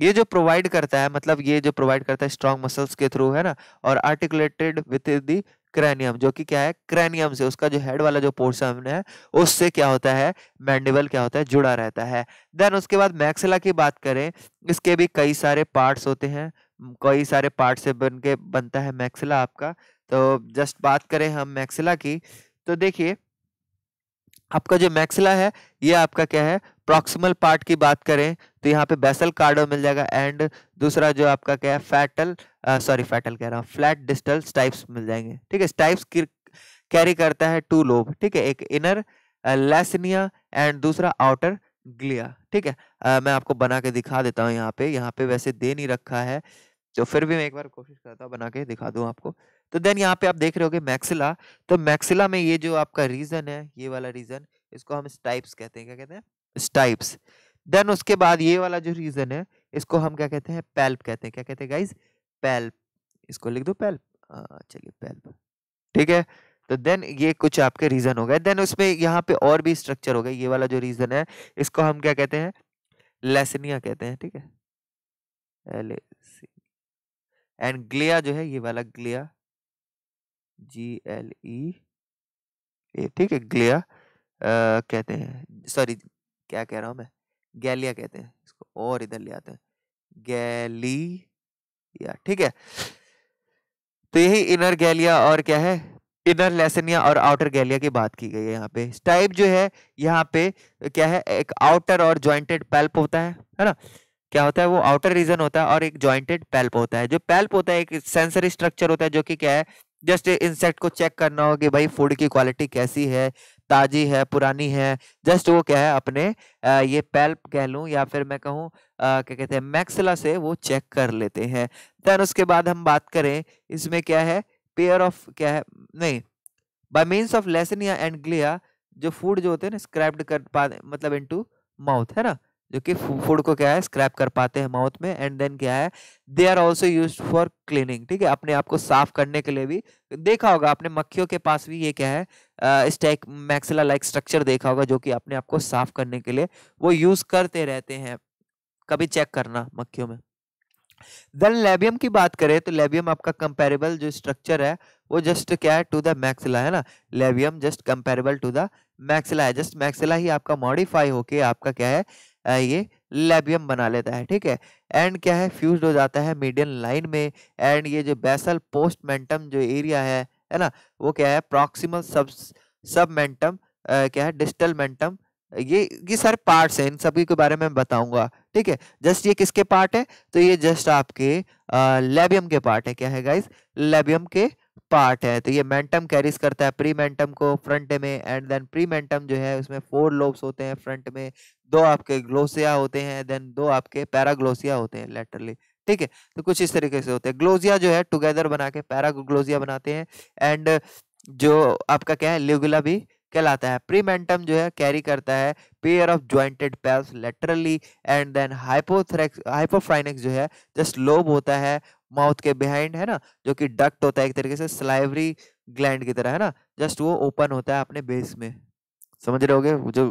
ये जो प्रोवाइड करता है मतलब ये जो प्रोवाइड करता है स्ट्रॉन्ग मसल्स के थ्रू है ना और आर्टिकुलेटेड विथ दी क्रैनियम जो कि क्या है क्रैनियम से उसका जो हेड वाला जो पोर्शन है उससे क्या होता है मैंडिबल क्या होता है जुड़ा रहता है देन उसके बाद मैक्सिला की बात करें इसके भी कई सारे पार्ट्स होते हैं कई सारे पार्ट से बन के बनता है मैक्सिला आपका तो जस्ट बात करें हम मैक्सिला की तो देखिए आपका जो मैक्सिला है ये आपका क्या है प्रॉक्सिमल पार्ट की बात करें तो यहाँ पे बेसल कार्डो मिल जाएगा एंड दूसरा जो आपका क्या है फैटल सॉरी फैटल कह रहा हूँ फ्लैट डिस्टल स्टाइप्स मिल जाएंगे ठीक है स्टाइप्स कैरी करता है टू लोब ठीक है एक इनर लेसनिया एंड दूसरा आउटर ग्लिया ठीक है आ, uh, मैं आपको बना के दिखा देता हूँ यहाँ पे यहाँ पे वैसे दे नहीं रखा है तो फिर भी मैं एक बार कोशिश करता हूँ बना के दिखा दूँ आपको तो देन यहाँ पे आप देख रहे हो मैक्सिला तो मैक्सिला में ये जो आपका रीजन है ये वाला रीजन इसको हम स्टाइप्स कहते हैं क्या कहते हैं स्टाइप्स देन उसके बाद ये वाला जो रीजन है इसको हम क्या कहते हैं पैल्प कहते हैं क्या कहते हैं गाइज पैल्प इसको लिख दो पैल्प चलिए पैल्प ठीक है तो देन ये कुछ आपके रीजन हो गए देन उसमें यहाँ पे और भी स्ट्रक्चर हो गए ये वाला जो रीजन है इसको हम क्या कहते हैं लेसनिया कहते हैं ठीक है एंड ग्लिया e e जो है ये वाला ग्लिया जी एल ई ठीक है ग्लिया आ, कहते हैं सॉरी क्या कह रहा हूँ मैं गैलिया कहते हैं इसको और इधर ले आते हैं या ठीक है तो यही इनर गैलिया और क्या है इनर लेसनिया और आउटर गैलिया की बात की गई है यहाँ पे स्टाइप जो है यहाँ पे क्या है एक आउटर और ज्वाइंटेड पैल्प होता है है ना क्या होता है वो आउटर रीजन होता है और एक ज्वाइंटेड पैल्प होता है जो पैल्प होता है एक सेंसरी स्ट्रक्चर होता है जो कि क्या है जस्ट इंसेक्ट को चेक करना हो कि भाई फूड की क्वालिटी कैसी है ताजी है पुरानी है जस्ट वो क्या है अपने ये पेल्प कह लूँ या फिर मैं कहूँ क्या कहते हैं मैक्सिला से वो चेक कर लेते हैं देन उसके बाद हम बात करें इसमें क्या है पेयर ऑफ क्या है नहीं by means of lacinia and galea जो फूड जो होते हैं ना स्क्रैप्ड कर पा मतलब इनटू माउथ है ना जो कि फूड को क्या है स्क्रैप कर पाते हैं माउथ में एंड देन क्या है they are also use for cleaning ठीक है अपने आप को साफ करने के लिए भी देखा होगा आपने मक्खियों के पास भी ये क्या है स्टैक मैक्सिला लाइक स्ट्रक्चर देखा होगा जो कि अपने आप को साफ करने के लिए वो यूज करते रहते हैं कभी चेक करना मक्खियों में देन लेबियम की बात करें तो लेबियम आपका कंपेरेबल जो स्ट्रक्चर है वो जस्ट क्या है टू द मैक्सिला है ना labium just comparable to the maxilla है जस्ट मैक्सिला ही आपका मॉडिफाई होके आपका क्या है ये लेबियम बना लेता है ठीक है एंड क्या है फ्यूज हो जाता है मीडियम लाइन में एंड ये जो बेसल पोस्टमेंटम जो एरिया है है ना वो क्या है प्रॉक्सिमल सब सबमेंटम क्या है डिस्टल मेंटम ये ये सारे पार्ट्स हैं इन सभी के बारे में बताऊंगा ठीक है जस्ट ये किसके पार्ट है तो ये जस्ट आपके लेबियम के पार्ट है क्या है गाइस लेबियम के पार्ट है तो ये मेंटम कैरीज करता है प्री मेंटम को फ्रंट में एंड देन प्री मेंटम जो है उसमें फोर लोब्स होते हैं फ्रंट में दो आपके ग्लोसिया होते हैं देन दो आपके पैराग्लोसिया होते हैं लेटरली ठीक है तो कुछ इस तरीके से होते हैं ग्लोजिया जो है टुगेदर बना के पैराग्लोजिया बनाते हैं एंड जो आपका क्या है ल्यूगुला भी कहलाता है प्रीमेंटम जो है कैरी करता है pair of jointed palps laterally and then hypopharynx hypopharynx जो है जस्ट लोब होता है माउथ के बिहाइंड है ना जो कि डक्ट होता है एक तरीके से स्लाइवरी ग्लैंड की तरह है ना जस्ट वो ओपन होता है अपने बेस में समझ रहे हो जो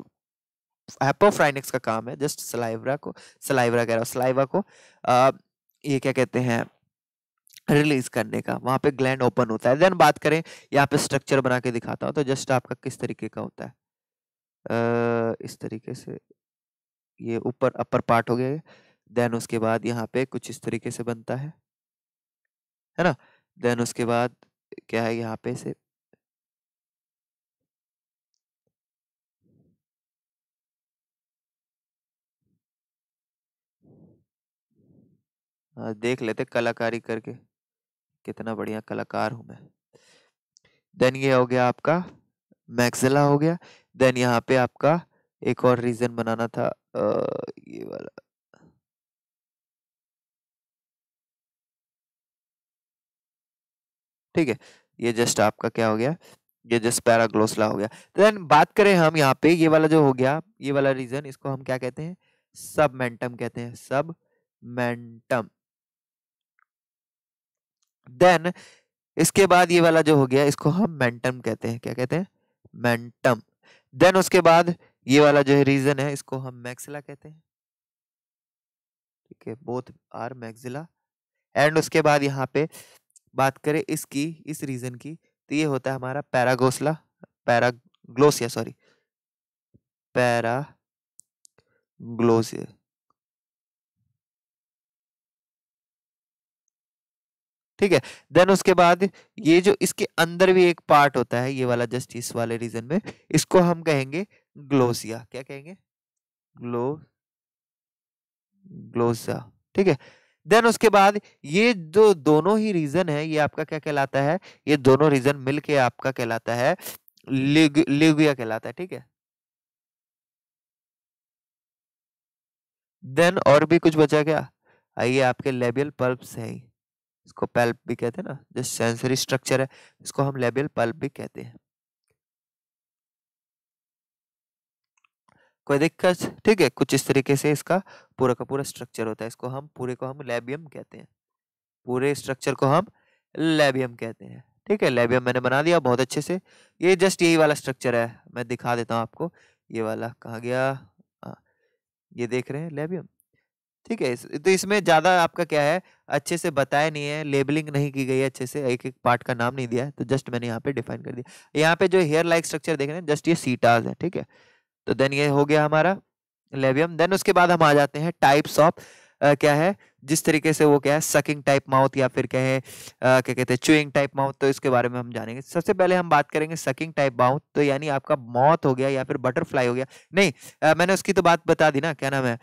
हाइपोफ्राइनिक्स का काम है जस्ट स्लाइवरा को स्लाइवरा कह रहा हूँ स्लाइवा को आ, ये क्या कहते हैं रिलीज करने का वहां पे ग्लैंड ओपन होता है देन बात करें यहाँ पे स्ट्रक्चर बना के दिखाता हूँ तो जस्ट आपका किस तरीके का होता है आ, इस तरीके से ये ऊपर अपर पार्ट हो गया देन उसके बाद यहाँ पे कुछ इस तरीके से बनता है है ना देन उसके बाद क्या है यहाँ पे से हाँ, देख लेते कलाकारी करके कितना बढ़िया कलाकार हूं मैं देन ये हो गया आपका मैक्सिला हो गया देन यहाँ पे आपका एक और रीजन बनाना था आ, ये वाला ठीक है ये जस्ट आपका क्या हो गया ये जस्ट पैराग्लोसला हो गया तो देन बात करें हम यहाँ पे ये वाला जो हो गया ये वाला रीजन इसको हम क्या कहते हैं सबमेंटम कहते हैं सबमेंटम देन इसके बाद ये वाला जो हो गया इसको हम मेंटम कहते हैं क्या कहते हैं मेंटम देन उसके बाद ये वाला जो है रीजन है इसको हम मैक्सिला कहते हैं ठीक है बोथ आर मैक्सिला एंड उसके बाद यहाँ पे बात करें इसकी इस रीजन की तो ये होता है हमारा पैरागोसला पैराग्लोसिया सॉरी पैरा ग्लोसिया ठीक है देन उसके बाद ये जो इसके अंदर भी एक पार्ट होता है ये वाला जस्ट इस वाले रीजन में इसको हम कहेंगे ग्लोसिया क्या कहेंगे ग्लो ग्लोसिया ठीक है देन उसके बाद ये जो दोनों ही रीजन है ये आपका क्या कहलाता है ये दोनों रीजन मिलके आपका कहलाता है लिग, कहलाता है ठीक है देन और भी कुछ बचा क्या आइए आपके लेबियल पल्प्स हैं इसको पल्प भी कहते हैं ना जो सेंसरी स्ट्रक्चर है इसको हम लेबियल पल्प भी कहते हैं कोई दिक्कत ठीक है कुछ इस तरीके से इसका पूरा का पूरा स्ट्रक्चर होता है इसको हम पूरे को हम लेबियम कहते हैं पूरे स्ट्रक्चर को हम लेबियम कहते हैं ठीक है लेबियम मैंने बना दिया बहुत अच्छे से ये जस्ट यही वाला स्ट्रक्चर है मैं दिखा देता हूँ आपको ये वाला कहा गया आ, हाँ, ये देख रहे हैं लेबियम ठीक है तो इसमें ज़्यादा आपका क्या है अच्छे से बताया नहीं है लेबलिंग नहीं की गई है अच्छे से एक एक पार्ट का नाम नहीं दिया है तो जस्ट मैंने यहाँ पे डिफाइन कर दिया यहाँ पे जो हेयर लाइक स्ट्रक्चर देख रहे हैं जस्ट ये सीटाज है ठीक है तो देन ये हो गया हमारा लेबियम देन उसके बाद हम आ जाते हैं टाइप्स ऑफ क्या है जिस तरीके से वो क्या है सकिंग टाइप माउथ या फिर क्या है क्या कहते हैं चुइंग टाइप माउथ तो इसके बारे में हम जानेंगे सबसे पहले हम बात करेंगे सकिंग टाइप माउथ तो यानी आपका मौत हो गया या फिर बटरफ्लाई हो गया नहीं आ, मैंने उसकी तो बात बता दी ना क्या नाम है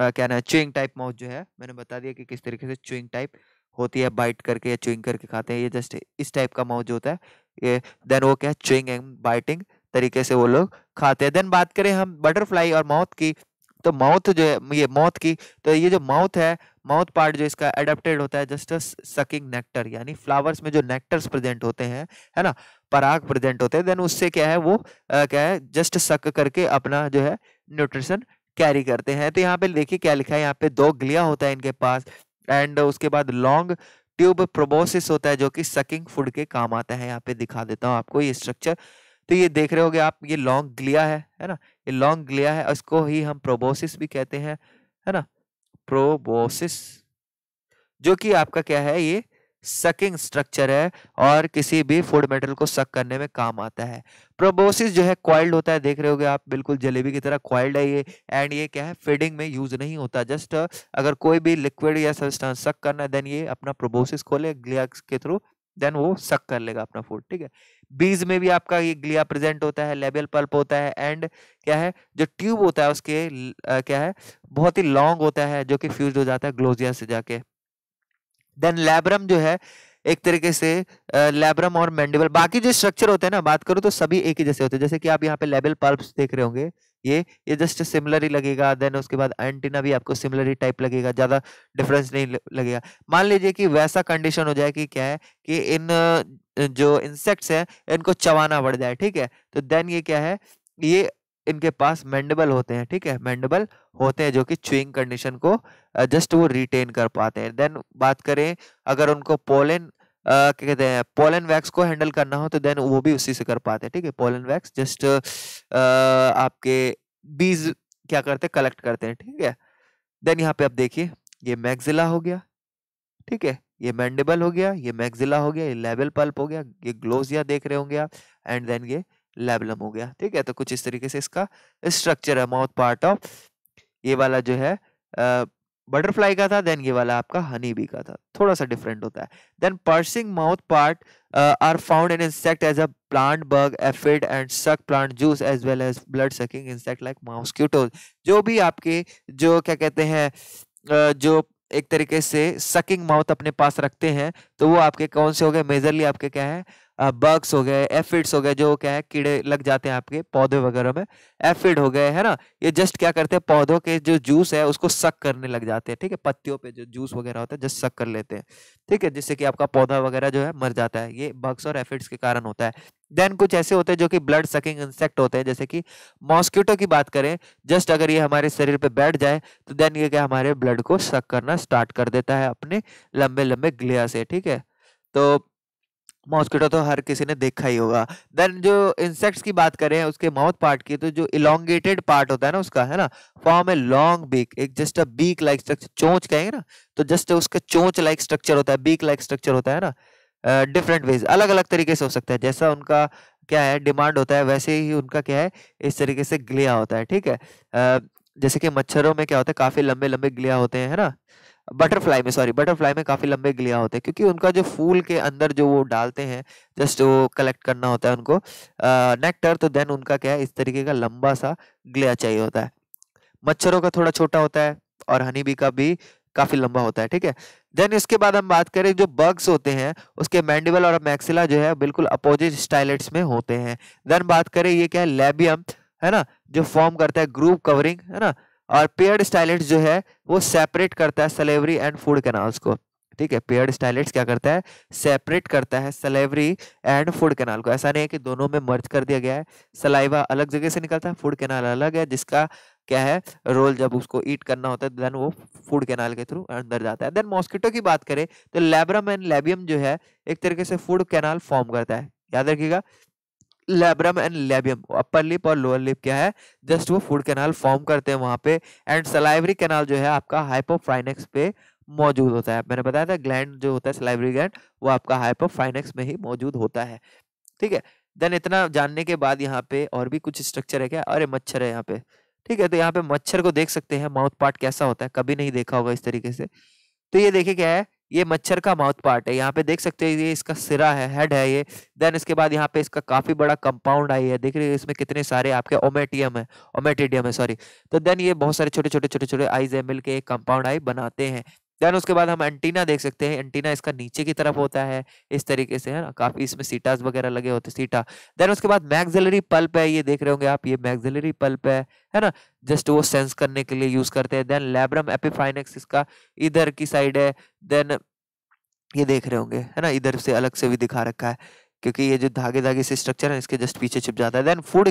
क्या ना चुइंग टाइप माउथ जो है मैंने बता दिया कि किस तरीके से चुइंग टाइप होती है बाइट करके या चुइंग करके खाते हैं ये जस्ट इस टाइप का माउथ जो होता है ये देन वो क्या है चुइंग एंड बाइटिंग तरीके से वो लोग खाते हैं देन बात करें हम बटरफ्लाई और माउथ की तो माउथ जो है ये माउथ की तो ये जो माउथ है माउथ पार्ट जो इसका एडेप्टेड होता है जस्ट सकिंग नेक्टर यानी फ्लावर्स में जो नेक्टर्स प्रेजेंट होते हैं है ना पराग प्रेजेंट होते हैं देन उससे क्या है वो आ, क्या है जस्ट सक करके अपना जो है न्यूट्रिशन कैरी करते हैं तो यहाँ पे देखिए क्या लिखा है यहाँ पे दो ग्लिया होता है इनके पास एंड उसके बाद लॉन्ग ट्यूब प्रोबोसिस होता है जो कि सकिंग फूड के काम आता है यहाँ पे दिखा देता हूँ आपको ये स्ट्रक्चर तो ये देख रहे होगे आप ये लॉन्ग ग्लिया है है ना ये लॉन्ग ग्लिया है इसको ही हम प्रोबोसिस भी कहते हैं है ना प्रोबोसिस जो कि आपका क्या है ये सकिंग स्ट्रक्चर है और किसी भी फूड मेटल को सक करने में काम आता है प्रोबोसिस जो है क्वाइल्ड होता है देख रहे होगे आप बिल्कुल जलेबी की तरह क्वाइल्ड है ये एंड ये क्या है फीडिंग में यूज नहीं होता जस्ट अगर कोई भी लिक्विड या सब्सटेंस सक करना देन ये अपना प्रोबोसिस खोले ग्लिया के थ्रू देन वो सक कर लेगा अपना फूड ठीक है बीज में भी आपका ये ग्लिया प्रेजेंट होता है लेबियल पल्प होता है एंड क्या है जो ट्यूब होता है उसके आ, क्या है बहुत ही लॉन्ग होता है जो कि फ्यूज हो जाता है ग्लोजिया से जाके देन लैब्रम जो है एक तरीके से लैब्रम और मैंडिबल बाकी जो स्ट्रक्चर होते हैं ना बात करूँ तो सभी एक ही जैसे होते हैं जैसे कि आप यहाँ पे लेबल पल्प्स देख रहे होंगे ये ये जस्ट सिमिलर ही लगेगा देन उसके बाद एंटीना भी आपको सिमिलर ही टाइप लगेगा ज़्यादा डिफरेंस नहीं लगेगा मान लीजिए कि वैसा कंडीशन हो जाए कि क्या है कि इन जो इंसेक्ट्स हैं इनको चबाना पड़ जाए ठीक है तो देन ये क्या है ये इनके पास मैंडबल होते हैं ठीक है मैंडबल होते हैं जो कि चुइंग कंडीशन को जस्ट वो रिटेन कर पाते हैं देन बात करें अगर उनको पोलन क्या कहते हैं पोलन वैक्स को हैंडल करना हो तो देन वो भी उसी से कर पाते हैं ठीक है पोलन वैक्स जस्ट आपके बीज क्या करते हैं कलेक्ट करते हैं ठीक है देन यहाँ पे आप देखिए ये मैगजिला हो गया ठीक है ये मैंडेबल हो गया ये मैगजिला हो गया ये लेवल पल्प हो गया ये ग्लोजिया देख रहे होंगे आप एंड देन ये लेबलम हो गया ठीक है तो कुछ इस तरीके से इसका स्ट्रक्चर है माउथ पार्ट ऑफ ये वाला जो है बटरफ्लाई का था देन ये वाला आपका हनी बी का था थोड़ा सा डिफरेंट होता है then piercing mouth part are found in insect as a plant bug aphid and suck plant juice as well as blood sucking insect like mosquitoes जो भी आपके जो क्या कहते हैं uh, जो एक तरीके से सकिंग माउथ अपने पास रखते हैं तो वो आपके कौन से हो गए मेजरली आपके क्या है बग्स हो गए एफिड्स हो गए जो क्या है कीड़े लग जाते हैं आपके पौधे वगैरह में एफिड हो गए है ना ये जस्ट क्या करते हैं पौधों के जो जूस है उसको सक करने लग जाते हैं ठीक है पत्तियों पे जो जूस वगैरह होता है जस्ट सक कर लेते हैं ठीक है जिससे कि आपका पौधा वगैरह जो है मर जाता है ये बग्स और एफिड्स के कारण होता है देन कुछ ऐसे होते हैं जो कि ब्लड सकिंग इंसेक्ट होते हैं जैसे कि मॉस्किटो की बात करें जस्ट अगर ये हमारे शरीर पे बैठ जाए तो देन ये क्या हमारे ब्लड को सक करना स्टार्ट कर देता है अपने लंबे लंबे ग्लिया से ठीक है तो मॉस्किटो तो हर किसी ने देखा ही होगा देन जो इंसेक्ट्स की बात करें उसके माउथ पार्ट की तो जो इलांगेटेड पार्ट होता है ना उसका है ना फॉर्म ए लॉन्ग बीक एक just a beak like structure चोंच कहेंगे ना तो जस्ट उसका चोंच लाइक स्ट्रक्चर होता है बीक लाइक स्ट्रक्चर होता है ना डिफरेंट वेज अलग अलग तरीके से हो सकता है जैसा उनका क्या है डिमांड होता है वैसे ही उनका क्या है इस तरीके से ग्लिया होता है ठीक है जैसे कि मच्छरों में क्या होता है काफ़ी लंबे लंबे गिलिया होते हैं है ना बटरफ्लाई में सॉरी बटरफ्लाई में काफ़ी लंबे गिलिया होते हैं क्योंकि उनका जो फूल के अंदर जो वो डालते हैं जस्ट वो कलेक्ट करना होता है उनको नेक्टर तो देन उनका क्या है इस तरीके का लंबा सा गिलिया चाहिए होता है मच्छरों का थोड़ा छोटा होता है और हनी बी का भी काफ़ी लंबा होता है ठीक है देन इसके बाद हम बात करें जो बग्स होते हैं उसके मैंडिबल और मैक्सिला जो है बिल्कुल अपोजिट स्टाइलेट्स में होते हैं देन बात करें ये क्या है लेबियम है ना जो फॉर्म करता है ग्रुप कवरिंग है ना और पेयर्ड स्टाइलेट्स जो है वो सेपरेट करता है सलेवरी एंड फूड कैनाल्स को ठीक है पेयर्ड स्टाइलेट्स क्या करता है सेपरेट करता है सलेवरी एंड फूड कैनाल को ऐसा नहीं है कि दोनों में मर्ज कर दिया गया है सलाइवा अलग जगह से निकलता है फूड कैनाल अलग है जिसका क्या है रोल जब उसको ईट करना होता है देन वो फूड कैनाल के थ्रू अंदर जाता है देन मॉस्किटो की बात करें तो लेब्रम एंड लेबियम जो है एक तरीके से फूड कैनाल फॉर्म करता है याद रखिएगा labrum and labium upper lip और लोअर लिप क्या है जस्ट वो फूड कैनाल फॉर्म करते हैं वहां पे एंड सलाइवरी कैनाल जो है आपका हाइपोफ्राइनेक्स पे मौजूद होता है मैंने बताया था ग्लैंड जो होता है सलाइवरी ग्लैंड वो आपका हाइपोफ्राइनेक्स में ही मौजूद होता है ठीक है देन इतना जानने के बाद यहाँ पे और भी कुछ स्ट्रक्चर है क्या अरे मच्छर है यहाँ पे ठीक है तो यहाँ पे मच्छर को देख सकते हैं माउथ पार्ट कैसा होता है कभी नहीं देखा होगा इस तरीके से तो ये देखिए क्या है ये मच्छर का माउथ पार्ट है यहाँ पे देख सकते हैं ये इसका सिरा है हेड है ये देन इसके बाद यहाँ पे इसका काफी बड़ा कंपाउंड आई है देख रहे हैं इसमें कितने सारे आपके ओमेटियम है ओमेटेडियम है सॉरी तो देन ये बहुत सारे छोटे छोटे छोटे छोटे आईज है मिलके एक कंपाउंड आई बनाते हैं देन उसके बाद हम एंटीना देख सकते हैं एंटीना इसका नीचे की तरफ होता है इस तरीके से है ना काफी इसमें सीटास वगैरह लगे होते हैं सीटा देन उसके बाद मैगजिलरी पल्प है ये देख रहे होंगे आप ये मैगजिलरी पल्प है है ना जस्ट वो सेंस करने के लिए यूज करते हैं देन लेब्रम एपिफाइनेक्स इसका इधर की साइड है देन ये देख रहे होंगे है ना इधर से अलग से भी दिखा रखा है क्योंकि ये जो धागे धागे से स्ट्रक्चर है इसके जस्ट पीछे छिप जाता है देन फूड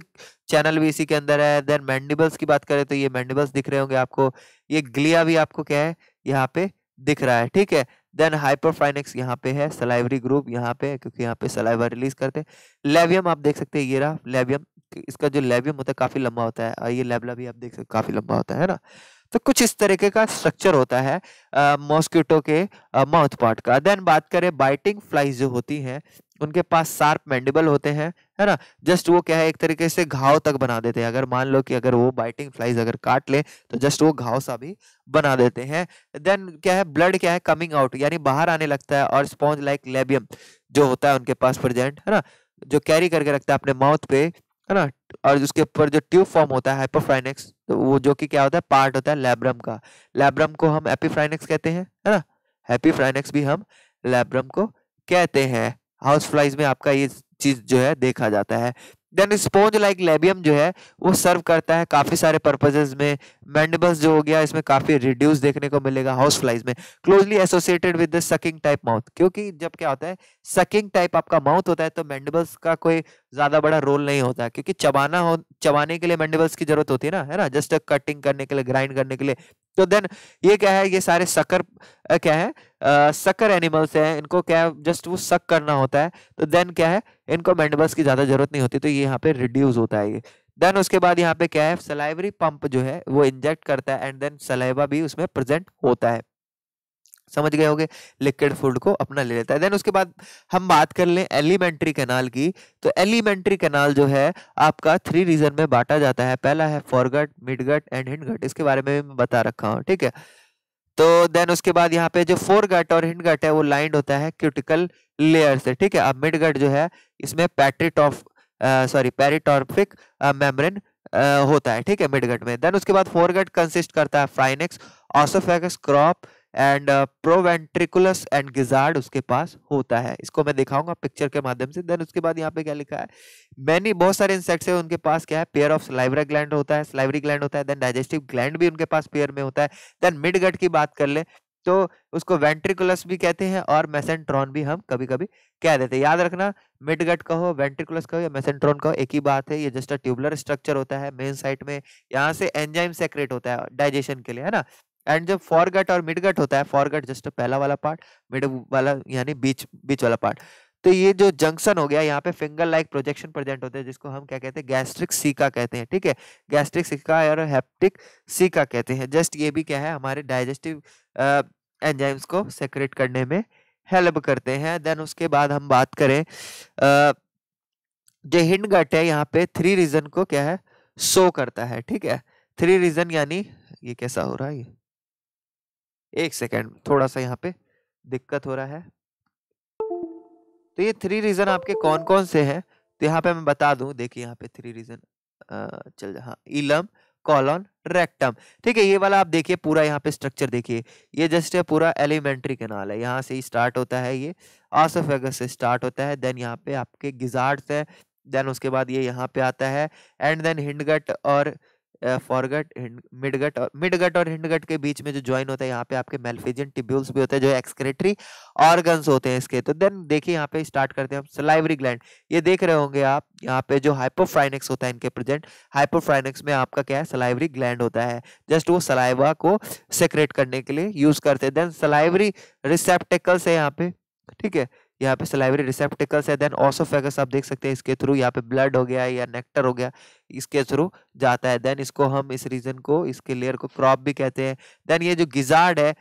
चैनल भी इसी के अंदर है देन मैंडिबल्स की बात करें तो ये मैंडिबल्स दिख रहे होंगे आपको ये ग्लिया भी आपको क्या है यहाँ पे दिख रहा है ठीक है देन हाइपरफाइनेक्स यहाँ पे है सलाइवरी ग्रुप यहाँ पे क्योंकि यहाँ पे सलाइवा रिलीज करते हैं लेवियम आप देख सकते हैं ये रहा लेवियम इसका जो लेवियम होता है काफी लंबा होता है और ये लेबला भी आप देख सकते काफी लंबा होता है ना तो कुछ इस तरीके का स्ट्रक्चर होता है मॉस्किटो के माउथ पार्ट का देन बात करें बाइटिंग फ्लाइज जो होती हैं उनके पास शार्प मैंडिबल होते हैं है ना जस्ट वो क्या है एक तरीके से घाव तक बना देते हैं अगर मान लो कि अगर वो बाइटिंग फ्लाइज अगर काट ले तो जस्ट वो घाव सा भी बना देते हैं देन क्या है ब्लड क्या है कमिंग आउट यानी बाहर आने लगता है और स्पॉन्ज लाइक लेबियम जो होता है उनके पास प्रेजेंट है ना जो कैरी करके रखता है अपने माउथ पे है ना और उसके ऊपर जो ट्यूब फॉर्म होता है हाइपोफ्राइनेक्स तो वो जो कि क्या होता है पार्ट होता है लेब्रम का लेब्रम को हम एपीफ्राइनेक्स कहते हैं है ना हैप्पीफ्राइनेक्स भी हम लेब्रम को कहते हैं हाउस फ्लाइज में आपका ये चीज जो है देखा जाता है देन स्पोंज लाइक लेबियम जो है वो सर्व करता है काफ़ी सारे पर्पजेज में मैंडिबल्स जो हो गया इसमें काफ़ी रिड्यूस देखने को मिलेगा हाउस फ्लाइज में closely associated with the sucking type mouth क्योंकि जब क्या होता है सकिंग टाइप आपका माउथ होता है तो मैंडबल्स का कोई ज़्यादा बड़ा रोल नहीं होता क्योंकि चबाना हो चबाने के लिए मैंडबल्स की जरूरत होती है ना है ना जस्ट कटिंग करने के लिए ग्राइंड करने के लिए तो देन ये क्या है ये सारे सकर क्या है सकर एनिमल्स हैं इनको क्या है जस्ट वो सक करना होता है तो देन क्या है इनको मेंडबस की ज़्यादा जरूरत नहीं होती तो ये यहाँ पे रिड्यूस होता है देन उसके बाद यहाँ पे क्या है सलाइवरी पंप जो है वो इंजेक्ट करता है एंड देन सलाइवा भी उसमें प्रेजेंट होता है समझ गए होंगे लिक्विड फूड को अपना ले लेता है देन उसके बाद हम बात कर लें एलिमेंट्री कैनाल की तो एलिमेंट्री कैनाल जो है आपका थ्री रीजन में बांटा जाता है पहला है फॉरगट मिडगट एंड हिंडगट इसके बारे में भी मैं बता रखा हूँ ठीक है तो देन उसके बाद यहाँ पे जो फोर गट और हिंड गट है वो लाइंड होता है क्यूटिकल लेयर से ठीक है अब मिड गट जो है इसमें पैट्रीटॉफ सॉरी पेरिटॉर्फिक मेम्ब्रेन होता है ठीक है मिड गट में देन उसके बाद फोर गट कंसिस्ट करता है pharynx oesophagus crop and proventriculus and gizzard उसके पास होता है इसको मैं दिखाऊंगा पिक्चर के माध्यम से देन उसके बाद यहाँ पे क्या लिखा है मैनी बहुत सारे इंसेक्ट्स है उनके पास क्या है पेयर ऑफ स्लाइवरा ग्लैंड होता है स्लाइवरी ग्लैंड होता है देन डाइजेस्टिव ग्लैंड भी उनके पास पेयर में होता है देन मिड गट की बात कर ले तो उसको वेंट्रिकुलस भी कहते हैं और मैसेंट्रॉन भी हम कभी कभी कह देते हैं याद रखना मिड गट कहो वेंट्रिकुलस कहो या मैसेंट्रॉन कहो एक ही बात है ये जस्ट अ ट्यूबुलर स्ट्रक्चर होता है मेन साइट में यहाँ से एंजाइम सेक्रेट होता है डाइजेशन के लिए है ना एंड जब फॉरगट और मिडगट होता है फॉरगट जस्ट पहला वाला पार्ट मिड वाला यानी बीच बीच वाला पार्ट तो ये जो जंक्शन हो गया यहाँ पे फिंगर लाइक प्रोजेक्शन प्रेजेंट होते हैं जिसको हम क्या कहते हैं गैस्ट्रिक सीका कहते हैं ठीक है गैस्ट्रिक सीका और हेप्टिक सीका कहते हैं जस्ट ये भी क्या है हमारे डाइजेस्टिव एंजाइम्स को सेक्रेट करने में हेल्प करते हैं देन उसके बाद हम बात करें जो हिंड गट है यहाँ पे थ्री रीजन को क्या है शो करता है ठीक है थ्री रीजन यानी ये कैसा हो रहा है ये एक सेकेंड थोड़ा सा यहाँ पे दिक्कत हो रहा है तो ये थ्री रीजन आपके कौन कौन से हैं तो यहाँ पे मैं बता दूं देखिए यहाँ पे थ्री रीजन चल हाँ इलम कॉलन रेक्टम ठीक है ये वाला आप देखिए पूरा यहाँ पे स्ट्रक्चर देखिए ये जस्ट पूरा एलिमेंट्री कैनाल है यहाँ से स्टार्ट होता है ये आसोफेगस से स्टार्ट होता है देन यहाँ पे आपके गिजार्ड्स है देन उसके बाद ये यहाँ पे आता है एंड देन हिंडगट और फॉरगट मिडगट और मिडगट और हिंडगट के बीच में जो ज्वाइन होता है यहाँ पे आपके मेलफिजियन टिब्यूल्स भी होते हैं जो एक्सक्रेटरी ऑर्गन्स होते हैं इसके तो देन देखिए यहाँ पे स्टार्ट करते हैं हम सलाइवरी ग्लैंड ये देख रहे होंगे आप यहाँ पे जो हाइपोफ्राइनिक्स होता है इनके प्रेजेंट हाइपोफ्राइनिक्स में आपका क्या है सलाइवरी ग्लैंड होता है जस्ट वो सलाइवा को सेक्रेट करने के लिए यूज करते हैं देन सलाइवरी रिसेप्टेकल्स है यहाँ पे ठीक है यहाँ पे सलाइवरी रिसेप्टिकल्स है देन ऑसोफेगस आप देख सकते हैं इसके थ्रू यहाँ पे ब्लड हो गया या नेक्टर हो गया इसके थ्रू जाता है देन इसको हम इस रीजन को इसके लेयर को क्रॉप भी कहते हैं देन ये जो गिजार्ड है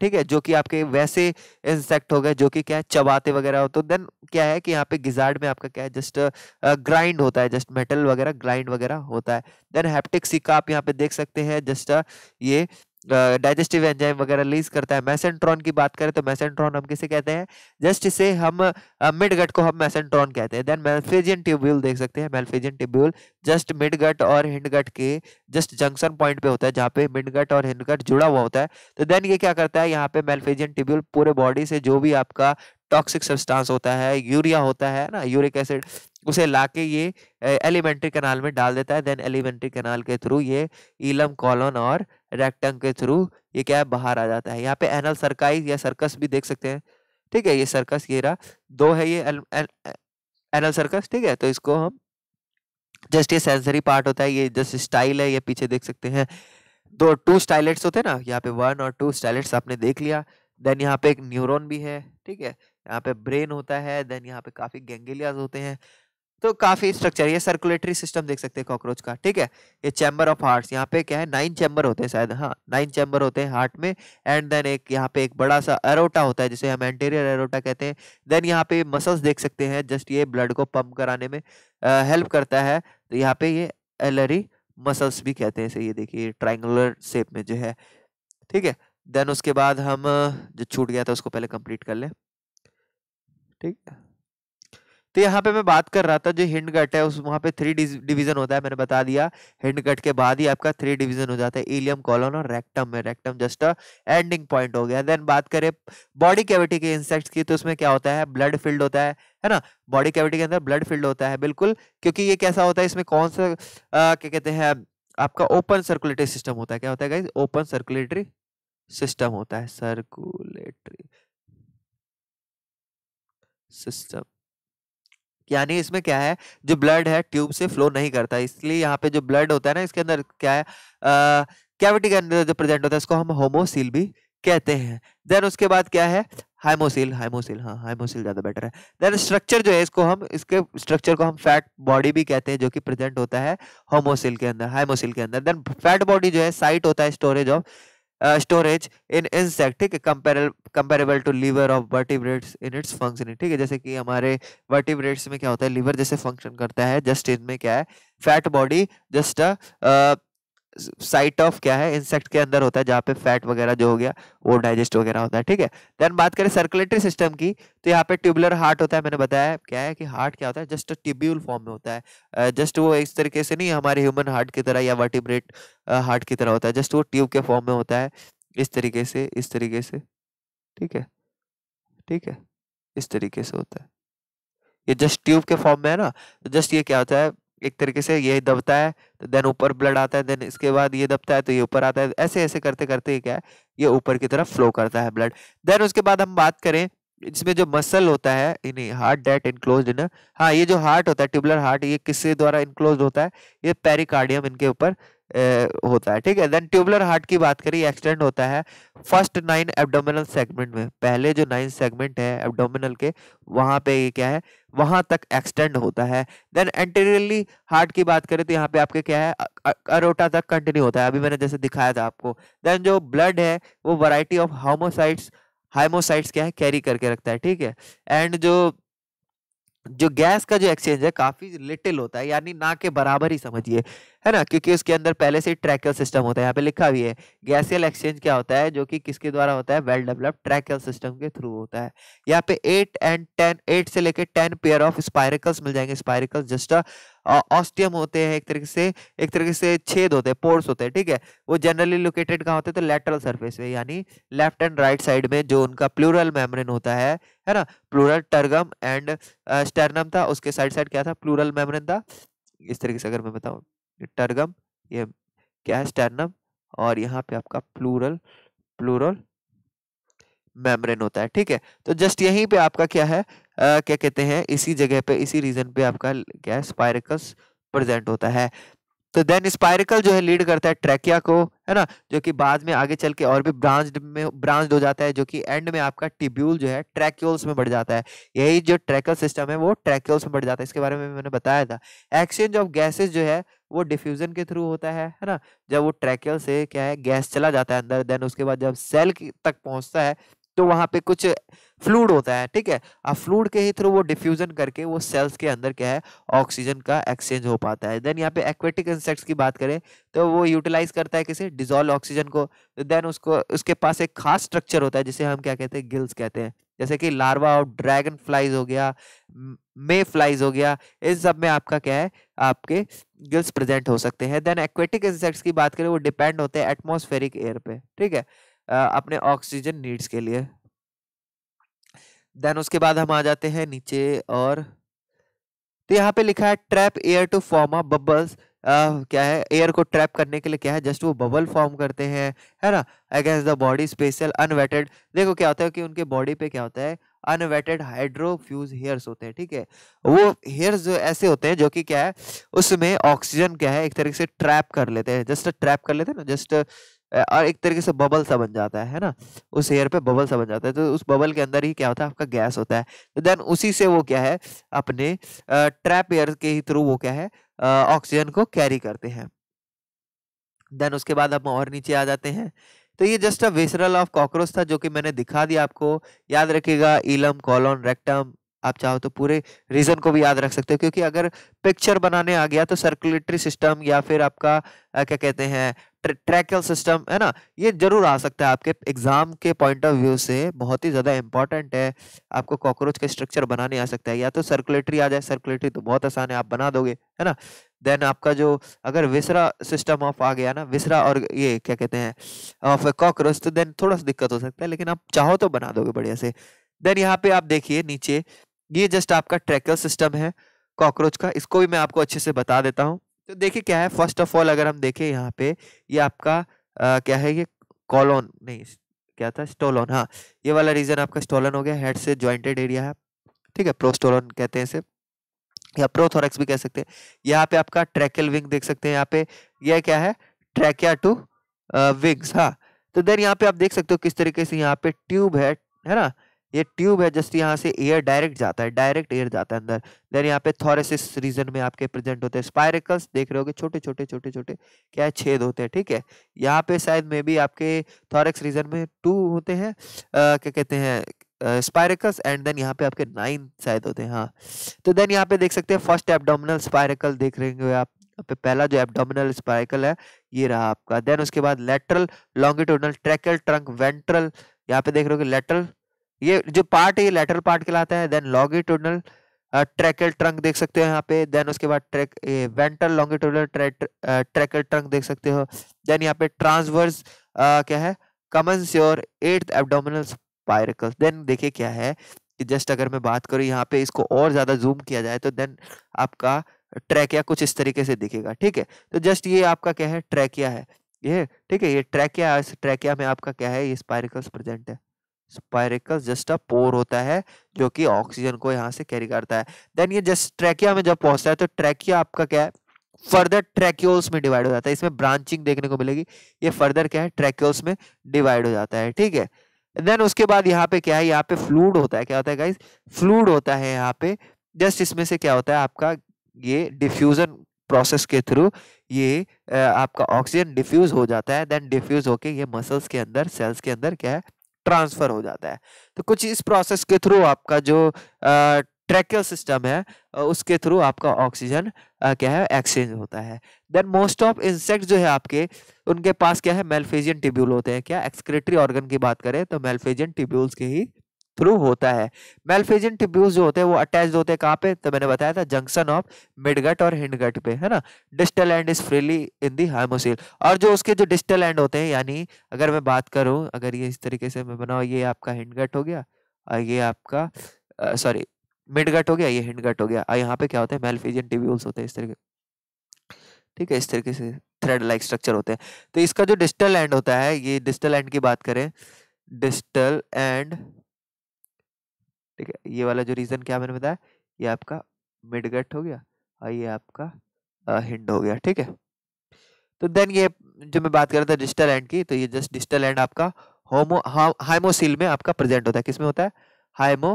ठीक है जो कि आपके वैसे इंसेक्ट हो गए जो कि क्या है चबाते वगैरह हो तो देन क्या है कि यहाँ पे गिजार्ड में आपका क्या है जस्ट ग्राइंड होता है जस्ट मेटल वगैरह ग्राइंड वगैरह होता है देन हैप्टिक सिक्का आप यहाँ पे देख सकते हैं जस्ट ये डाइजेस्टिव एंजाइम वगैरह रिलीज करता है मैसेंट्रॉन की बात करें तो मैसेंट्रॉन हम किसे कहते हैं जस्ट इसे हम मिड गट को हम मैसेंट्रॉन कहते हैं देन मेलफेजियन ट्यूब्यूल देख सकते हैं Malpighian tubule just mid gut और हिंड गट के जस्ट जंक्शन पॉइंट पे होता है जहाँ पे मिड गट और हिंड गट जुड़ा हुआ होता है तो देन ये क्या करता है यहाँ पे मेलफेजियन ट्यूब्यूल पूरे बॉडी से जो भी आपका टॉक्सिक सब्सटेंस होता है यूरिया होता है ना यूरिक एसिड उसे लाके ये एलिमेंट्री कैनाल में डाल देता है देन एलिमेंट्री कैनाल के थ्रू ये ईलम कॉलोन और रेक्टंग के थ्रू ये क्या है बाहर आ जाता है यहाँ पे एनल सरकाइज या सर्कस भी देख सकते हैं ठीक है ये सर्कस ये रहा दो है ये एल, एल, एनल सर्कस ठीक है तो इसको हम जस्ट ये सेंसरी पार्ट होता है ये जस्ट स्टाइल है ये पीछे देख सकते हैं दो टू स्टाइलेट्स होते हैं ना यहाँ पे वन और टू स्टाइलेट्स आपने देख लिया देन यहाँ पे एक न्यूरोन भी है ठीक है यहाँ पे ब्रेन होता है देन यहाँ पे काफी गेंगेलियाज होते हैं तो काफी स्ट्रक्चर ये सर्कुलेटरी सिस्टम देख सकते हैं कॉकरोच का ठीक है ये चैम्बर ऑफ हार्ट यहाँ पे क्या है नाइन चैम्बर होते हैं शायद हाँ नाइन चैम्बर होते हैं हार्ट में एंड देन एक यहाँ पे एक बड़ा सा एरोटा होता है जिसे हम एंटेरियर एरोटा कहते हैं देन यहाँ पे मसल्स देख सकते हैं जस्ट ये ब्लड को पंप कराने में हेल्प करता है तो यहाँ पे ये एलरी मसल्स भी कहते हैं सही ये देखिए ट्राइंगुलर शेप में जो है ठीक है देन उसके बाद हम जो छूट गया था उसको पहले कंप्लीट कर लें ठीक है तो यहाँ पे मैं बात कर रहा था जो हिंड गट है उस वहाँ पे थ्री डिवीजन होता है मैंने बता दिया हिंड गट के बाद ही आपका थ्री डिवीजन हो जाता है इलियम कॉलोन और रेक्टम में rectum just a ending point हो गया देन बात करें बॉडी कैविटी के इंसेक्ट्स की तो उसमें क्या होता है ब्लड फील्ड होता है है ना बॉडी कैविटी के अंदर ब्लड फील्ड होता है बिल्कुल क्योंकि ये कैसा होता है इसमें कौन सा क्या कहते हैं आपका ओपन सर्कुलेटरी सिस्टम होता है क्या होता है गाइज ओपन सर्कुलेटरी सिस्टम होता है सर्कुलेटरी सिस्टम यानी इसमें क्या है जो ब्लड है ट्यूब से अच्छा। फ्लो नहीं करता इसलिए यहाँ पे जो ब्लड होता है ना इसके अंदर क्या है कैविटी के अंदर जो प्रेजेंट होता है इसको हम होमोसील भी कहते हैं देन उसके बाद क्या है हाइमोसिल हाइमोसिल हाँ हाइमोसिल ज़्यादा बेटर है देन स्ट्रक्चर जो है इसको हम इसके स्ट्रक्चर को हम फैट बॉडी भी कहते हैं जो कि प्रेजेंट होता है होमोसिल के अंदर हाइमोसिल के अंदर देन फैट बॉडी जो है साइट होता है storage of storage in insect ठीक है comparable to liver of vertebrates in its functioning ठीक है जैसे कि हमारे वर्टिब्रेट्स में क्या होता है लीवर जैसे फंक्शन करता है जस्ट इनमें क्या है fat body just site of क्या है इंसेक्ट के अंदर होता है जहाँ पे फैट वगैरह जो हो गया वो डाइजेस्ट वगैरह होता है ठीक है देन बात करें सर्कुलेटरी सिस्टम की तो यहाँ पे ट्यूबुलर हार्ट होता है मैंने बताया क्या है कि हार्ट क्या होता है जस्ट ट्यूब्यूल फॉर्म में होता है जस्ट वो इस तरीके से नहीं हमारे ह्यूमन हार्ट की तरह या वर्टिब्रेट हार्ट की तरह होता है जस्ट वो ट्यूब के फॉर्म में होता है इस तरीके से इस तरीके से ठीक है ठीक है इस तरीके से होता है ये जस्ट ट्यूब के फॉर्म में है ना जस्ट तो ये क्या होता है एक तरीके से ये दबता है तो देन ऊपर ब्लड आता है देन इसके बाद ये दबता है तो ये ऊपर आता है ऐसे ऐसे करते करते क्या है ये ऊपर की तरफ फ्लो करता है ब्लड देन उसके बाद हम बात करें इसमें जो मसल होता है नहीं हार्ट डेट इनक्लोज इन हाँ ये जो हार्ट होता है ट्यूबुलर हार्ट ये किसके द्वारा इनक्लोज होता है ये पेरिकार्डियम इनके ऊपर होता है ठीक है देन ट्यूबुलर हार्ट की बात करें एक्सटेंड होता है फर्स्ट नाइन एब्डोमिनल सेगमेंट में पहले जो नाइन सेगमेंट है एब्डोमिनल के वहाँ पे ये क्या है वहाँ तक एक्सटेंड होता है देन एंटीरियरली हार्ट की बात करें तो यहाँ पे आपके क्या है अरोटा तक कंटिन्यू होता है अभी मैंने जैसे दिखाया था आपको देन जो ब्लड है वो वराइटी ऑफ हामोसाइट्स हाइमोसाइट्स क्या है कैरी करके रखता है ठीक है एंड जो जो गैस का जो एक्सचेंज है काफ़ी लिटिल होता है यानी ना के बराबर ही समझिए है ना क्योंकि उसके अंदर पहले से ट्रैकल सिस्टम होता है यहाँ पे लिखा भी है गैसियल एक्सचेंज क्या होता है जो कि किसके द्वारा होता है वेल डेवलप्ड ट्रैकल सिस्टम के थ्रू होता है यहाँ पे एट एंड टेन एट से लेकर टेन पेयर ऑफ स्पायरिकल्स मिल जाएंगे स्पायरिकल्स जस्ट ऑस्टियम होते हैं एक तरीके से एक तरीके से छेद होते हैं पोर्स होते हैं ठीक है वो जनरली लोकेटेड कहाँ होते हैं तो लेटरल सर्फेस में यानी लेफ्ट एंड राइट साइड में जो उनका प्लूरल मेम्ब्रेन होता है है ना प्लूरल टर्गम एंड स्टर्नम था उसके साइड साइड क्या था प्लूरल मेम्ब्रेन था इस तरीके से अगर मैं बताऊँ टर्गम ये क्या है स्टर्नम और यहाँ पे आपका प्लूरल प्लूरल मेम्ब्रेन होता है ठीक है तो जस्ट यहीं पे आपका क्या है आ, क्या कहते हैं इसी जगह पे इसी रीजन पे आपका क्या है स्पायरिकल्स प्रेजेंट होता है तो देन स्पायरिकल जो है लीड करता है ट्रैकिया को है ना जो कि बाद में आगे चल के और भी ब्रांच में ब्रांच हो जाता है जो कि एंड में आपका टिब्यूल जो है ट्रैक्यूल्स में बढ़ जाता है यही जो ट्रैकल सिस्टम है वो ट्रैक्यूल्स में बढ़ जाता है इसके बारे में मैंने बताया था एक्सचेंज ऑफ गैसेज जो है वो डिफ्यूजन के थ्रू होता है है ना जब वो ट्रैकल से क्या है गैस चला जाता है अंदर देन उसके बाद जब सेल तक पहुंचता है तो वहाँ पे कुछ फ्लूड होता है ठीक है अब फ्लूड के ही थ्रू वो डिफ्यूजन करके वो सेल्स के अंदर क्या है ऑक्सीजन का एक्सचेंज हो पाता है देन यहाँ पे एक्वेटिक इंसेक्ट्स की बात करें तो वो यूटिलाइज करता है किसे डिजोल्व ऑक्सीजन को देन उसको उसके पास एक खास स्ट्रक्चर होता है जिसे हम क्या कहते हैं गिल्स कहते हैं जैसे कि लार्वा और ड्रैगन फ्लाइज हो गया मे फ्लाइज हो गया इन सब में आपका क्या है आपके गिल्स प्रेजेंट हो सकते हैं देन एक्वेटिक इंसेक्ट्स की बात करें वो डिपेंड होते हैं एटमोस्फेरिक एयर पे ठीक है आ, अपने ऑक्सीजन नीड्स के लिए देन उसके बाद हम आ जाते हैं नीचे और तो यहाँ पे लिखा है trap air to form a bubbles क्या है एयर को ट्रैप करने के लिए क्या है जस्ट वो बबल फॉर्म करते हैं है ना against the body special unwetted देखो क्या होता है कि उनके बॉडी पे क्या होता है अनवेटेड हाइड्रोफ्यूज हेयर्स होते हैं ठीक है वो हेयर्स जो ऐसे होते हैं जो कि क्या है उसमें ऑक्सीजन क्या है एक तरीके से ट्रैप कर लेते हैं जस्ट ट्रैप कर लेते हैं ना जस्ट और एक तरीके से बबल सा बन जाता है है ना उस हेयर पे बबल सा बन जाता है तो उस बबल के अंदर ही क्या होता है आपका गैस होता है तो देन उसी से वो क्या है अपने ट्रैप एयर के ही थ्रू वो क्या है ऑक्सीजन को कैरी करते हैं देन उसके बाद हम और नीचे आ जाते हैं तो ये just a visceral of cockroach था जो कि मैंने दिखा दिया आपको याद रखिएगा इलम कॉलोन रेक्टम आप चाहो तो पूरे रीजन को भी याद रख सकते हो क्योंकि अगर पिक्चर बनाने आ गया तो सर्कुलेटरी सिस्टम या फिर आपका क्या कहते हैं ट्रैकल सिस्टम है ना ये जरूर आ सकता है आपके एग्जाम के पॉइंट ऑफ व्यू से बहुत ही ज़्यादा इंपॉर्टेंट है आपको कॉकरोच का स्ट्रक्चर बनाने आ सकता है या तो सर्कुलेटरी आ जाए सर्कुलेटरी तो बहुत आसान है आप बना दोगे है ना देन आपका जो अगर विसरा सिस्टम ऑफ आ गया ना विसरा और ये क्या कहते हैं ऑफ कॉकरोच तो देन थोड़ा सा दिक्कत हो सकता है लेकिन आप चाहो तो बना दोगे बढ़िया से देन यहाँ पे आप देखिए नीचे ये जस्ट आपका ट्रैकल सिस्टम है कॉकरोच का इसको भी मैं आपको अच्छे से बता देता हूँ तो देखिए क्या है फर्स्ट ऑफ ऑल अगर हम देखें यहाँ पे ये आपका आ, क्या है ये कॉलोन नहीं क्या था स्टोलोन हाँ ये वाला रीजन आपका स्टोलन हो गया हेड से ज्वाइंटेड एरिया है ठीक है प्रोस्टोलोन कहते हैं इसे या प्रोथोरक्स भी कह सकते हैं यहाँ पे आपका ट्रैकल विंग देख सकते हैं यहाँ पे यह क्या है ट्रैकिया टू विंग्स हाँ तो देन यहाँ पे आप देख सकते हो किस तरीके से यहाँ पे ट्यूब है है ना ये ट्यूब है जस्ट यहाँ से एयर डायरेक्ट जाता है डायरेक्ट एयर जाता है अंदर देन यहाँ पे थॉरेसिस रीजन में आपके प्रेजेंट होते हैं स्पायरिकल्स देख रहे हो छोटे छोटे छोटे छोटे क्या है छेद होते हैं ठीक है यहाँ पे शायद मे भी आपके थॉरेक्स रीजन में टू होते हैं क्या कहते हैं स्पायरिकल्स एंड देन यहाँ पे आपके नाइन शायद होते हैं हाँ तो देन यहाँ पे देख सकते हैं फर्स्ट एबडोमिनल स्पायरिकल देख रहे हो आप पे पहला जो एबडोमिनल स्पाइकल है ये रहा आपका देन उसके बाद lateral longitudinal tracheal trunk ventral यहाँ पे देख रहे हो लेटरल ये जो पार्ट है ये लेटरल पार्ट कहलाता है देन लॉन्गिट्यूडनल ट्रैकल ट्रंक देख सकते हो यहाँ पे देन उसके बाद track ventral longitudinal tracheal trunk देख सकते हो देन यहाँ पे ट्रांसवर्स uh, क्या है commissure at abdominal spiracle then देखिए क्या है कि जस्ट अगर मैं बात करूँ यहाँ पे इसको और ज़्यादा जूम किया जाए तो देन आपका ट्रैकिया कुछ इस तरीके से दिखेगा ठीक है तो जस्ट ये आपका क्या है ट्रैकिया है ये ठीक है ये ट्रैकिया ट्रैकिया में आपका क्या है ये स्पायरिकल्स प्रेजेंट है स्पायरिकल जस्ट अ पोर होता है जो कि ऑक्सीजन को यहाँ से कैरी करता है देन ये जस्ट ट्रैकिया में जब पहुंचता है तो ट्रैकिया आपका क्या है फर्दर ट्रैक्यूल्स में डिवाइड हो जाता है इसमें ब्रांचिंग देखने को मिलेगी ये फर्दर क्या है ट्रैक्यूल्स में डिवाइड हो जाता है ठीक है देन उसके बाद यहाँ पे क्या है यहाँ पे फ्लूड होता है क्या होता है गाइस फ्लूड होता है यहाँ पे जस्ट इसमें से क्या होता है आपका ये डिफ्यूजन प्रोसेस के थ्रू ये आपका ऑक्सीजन डिफ्यूज हो जाता है देन डिफ्यूज होके ये मसल्स के अंदर सेल्स के अंदर क्या है ट्रांसफ़र हो जाता है तो कुछ इस प्रोसेस के थ्रू आपका जो ट्रैकल सिस्टम है उसके थ्रू आपका ऑक्सीजन क्या है एक्सचेंज होता है देन मोस्ट ऑफ इंसेक्ट जो है आपके उनके पास क्या है मेलफेजियन टिब्यूल होते हैं क्या एक्सक्रेटरी ऑर्गन की बात करें तो मेलफेजियन टिब्यूल्स के ही थ्रू होता है मेल्फेजन टिब्यूल जो होते हैं वो अटैच होते हैं कहाँ पे तो मैंने बताया था जंक्शन ऑफ मिडगट और हिंडगट पे है ना distal end is freely in the haemocoel और जो उसके जो डिस्टल एंड होते हैं यानी अगर मैं बात करूँ अगर ये इस तरीके से मैं बनाऊँ ये आपका हिंडगट हो गया और ये आपका सॉरी मिडगट हो गया ये हिंडगट हो गया और यहाँ पे क्या होता है मेल्फेजन टिब्यूल्स होते हैं इस तरीके ठीक है इस तरीके से थ्रेड लाइक स्ट्रक्चर होते हैं तो इसका जो डिस्टल एंड होता है ये डिस्टल एंड की बात करें डिस्टल एंड ठीक है ये वाला जो रीजन क्या मैंने बताया ये आपका मिडगट हो गया और ये आपका हिंड हो गया ठीक है तो देन ये जो मैं बात कर रहा था डिजिटल एंड की तो ये जस्ट डिजिटल एंड आपका होमो हाइमोसिल में आपका प्रेजेंट होता है किसमें होता है हाइमो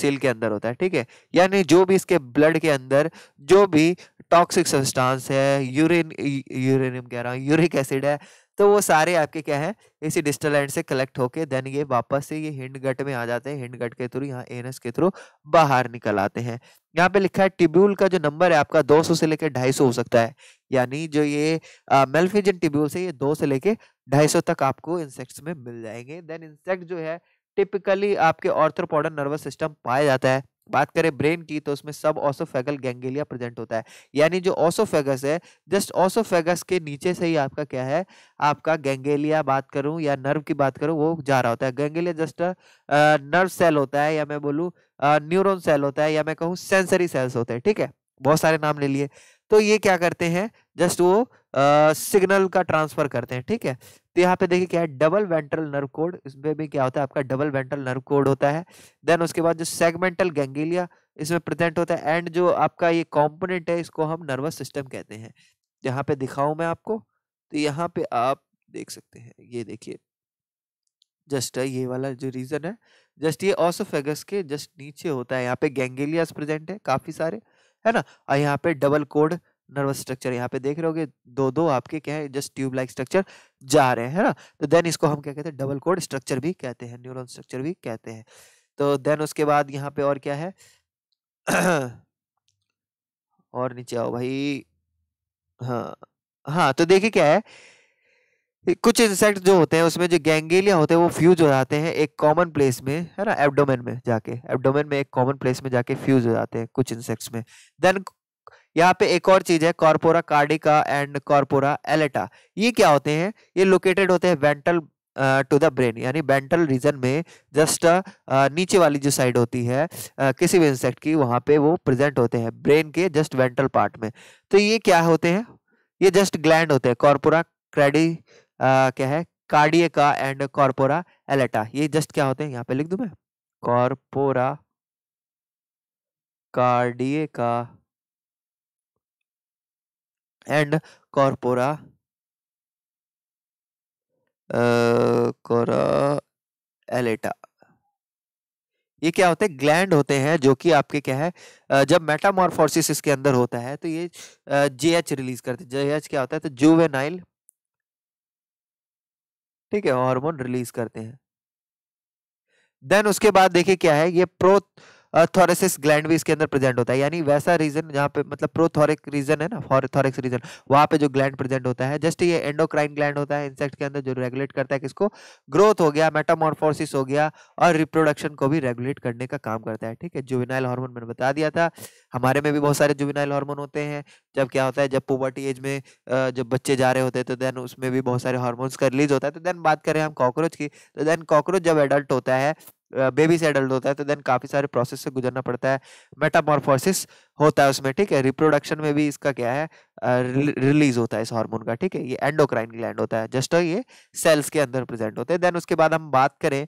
सेल के अंदर होता है ठीक है यानी जो भी इसके ब्लड के अंदर जो भी टॉक्सिक सब्सटेंस है यूरिन यूरिनियम कह रहा हूँ यूरिक एसिड है तो वो सारे आपके क्या है इसी डिस्टल एंड से कलेक्ट होके देन ये वापस से ये हिंड गट में आ जाते हैं हिंड गट के थ्रू यहाँ एनस के थ्रू बाहर निकल आते हैं यहाँ पे लिखा है टिब्यूल का जो नंबर है आपका 200 से लेके 250 हो सकता है यानी जो ये मेलफिजन टिब्यूल से ये दो से लेके 250 तक आपको इंसेक्ट्स में मिल जाएंगे देन इंसेक्ट जो है टिपिकली आपके ऑर्थोपोडन नर्वस सिस्टम पाया जाता है बात करें ब्रेन की तो उसमें सब ऑसोफेगल गैंगेलिया प्रेजेंट होता है यानी जो ऑसोफेगस है जस्ट ऑसोफेगस के नीचे से ही आपका क्या है आपका गैंगेलिया बात करूं या नर्व की बात करूं वो जा रहा होता है गैंगेलिया जस्ट नर्व सेल होता है या मैं बोलूँ न्यूरोन सेल होता है या मैं कहूँ सेंसरी सेल्स होते हैं ठीक है बहुत सारे नाम ले लिए तो ये क्या करते हैं जस्ट वो सिग्नल का ट्रांसफर करते हैं ठीक है तो यहाँ पे देखिए क्या है डबल वेंट्रल नर्व कोड इसमें भी क्या होता है आपका डबल वेंट्रल नर्व कोड होता है देन उसके बाद जो सेगमेंटल गेंगेलिया इसमें प्रेजेंट होता है एंड जो आपका ये कॉम्पोनेंट है इसको हम नर्वस सिस्टम कहते हैं यहाँ पे दिखाऊं मैं आपको तो यहाँ पे आप देख सकते हैं ये देखिए जस्ट ये वाला जो रीजन है जस्ट ये ऑसोफेगस के जस्ट नीचे होता है यहाँ पे गैंगेलियास प्रेजेंट है काफी सारे है ना और यहाँ पे डबल कोड नर्वस स्ट्रक्चर यहाँ पे देख रहे होगे दो दो आपके क्या है जस्ट ट्यूब लाइक स्ट्रक्चर जा रहे हैं है ना तो देन इसको हम क्या कहते हैं डबल कोड स्ट्रक्चर भी कहते हैं न्यूरॉन स्ट्रक्चर भी कहते हैं तो देन उसके बाद यहाँ पे और क्या है और नीचे आओ भाई हाँ हाँ तो देखिए क्या है कुछ इंसेक्ट जो होते हैं उसमें जो गैंगेलिया होते हैं वो फ्यूज हो जाते हैं एक कॉमन प्लेस में है ना एब्डोमेन में जाके एब्डोमेन में एक कॉमन प्लेस में जाके फ्यूज हो जाते हैं कुछ इंसेक्ट्स में देन यहाँ पे एक और चीज है corpora cardiaca and corpora allata ये क्या होते हैं ये लोकेटेड होते हैं वेंटल टू द ब्रेन यानी वेंटल रीजन में जस्ट uh, नीचे वाली जो साइड होती है uh, किसी भी इंसेक्ट की वहाँ पे वो प्रेजेंट होते हैं ब्रेन के जस्ट वेंटल पार्ट में तो ये क्या होते हैं ये जस्ट ग्लैंड होते हैं कॉर्पोरा क्रेडी uh, क्या है कार्डियका एंड कॉर्पोरा एलेटा ये जस्ट क्या होते हैं यहाँ पे लिख दू मैं corpora cardiaca and corpora allata ये क्या होते हैं ग्लैंड होते हैं जो कि आपके क्या है जब मेटामॉर्फोसिस इसके अंदर होता है तो ये जे एच रिलीज करते हैं जे एच क्या होता है तो जुवेनाइल ठीक है हार्मोन रिलीज करते हैं देन उसके बाद देखिए क्या है ये प्रो थोरेसिस ग्लैंड भी इसके अंदर प्रेजेंट होता है यानी वैसा रीजन जहाँ पे मतलब प्रोथोरिक रीजन है ना थोरिक्स रीजन वहाँ पे जो ग्लैंड प्रेजेंट होता है जस्ट ये एंडोक्राइन ग्लैंड होता है इंसेक्ट के अंदर जो रेगुलेट करता है किसको ग्रोथ हो गया मेटामोरफोसिस हो गया और रिप्रोडक्शन को भी रेगुलेट करने का काम करता है ठीक है जुविनाइल हार्मोन मैंने बता दिया था हमारे में भी बहुत सारे जुविनाइल हार्मोन होते हैं जब क्या होता है जब पुबर्टी एज में जब बच्चे जा रहे होते हैं तो देन उसमें भी बहुत सारे हार्मोन्स का रिलीज होता है तो देन बात करें हम कॉकरोच की तो देन कॉकरोच जब एडल्ट होता है बेबी से एडल्ट होता है तो देन काफ़ी सारे प्रोसेस से गुजरना पड़ता है मेटामॉर्फोसिस होता है उसमें ठीक है रिप्रोडक्शन में भी इसका क्या है रिलीज हाँ। होता है इस हार्मोन का ठीक है ये एंडोक्राइन ग्लैंड होता है जस्ट तो ये सेल्स के अंदर प्रेजेंट होते हैं देन उसके बाद हम बात करें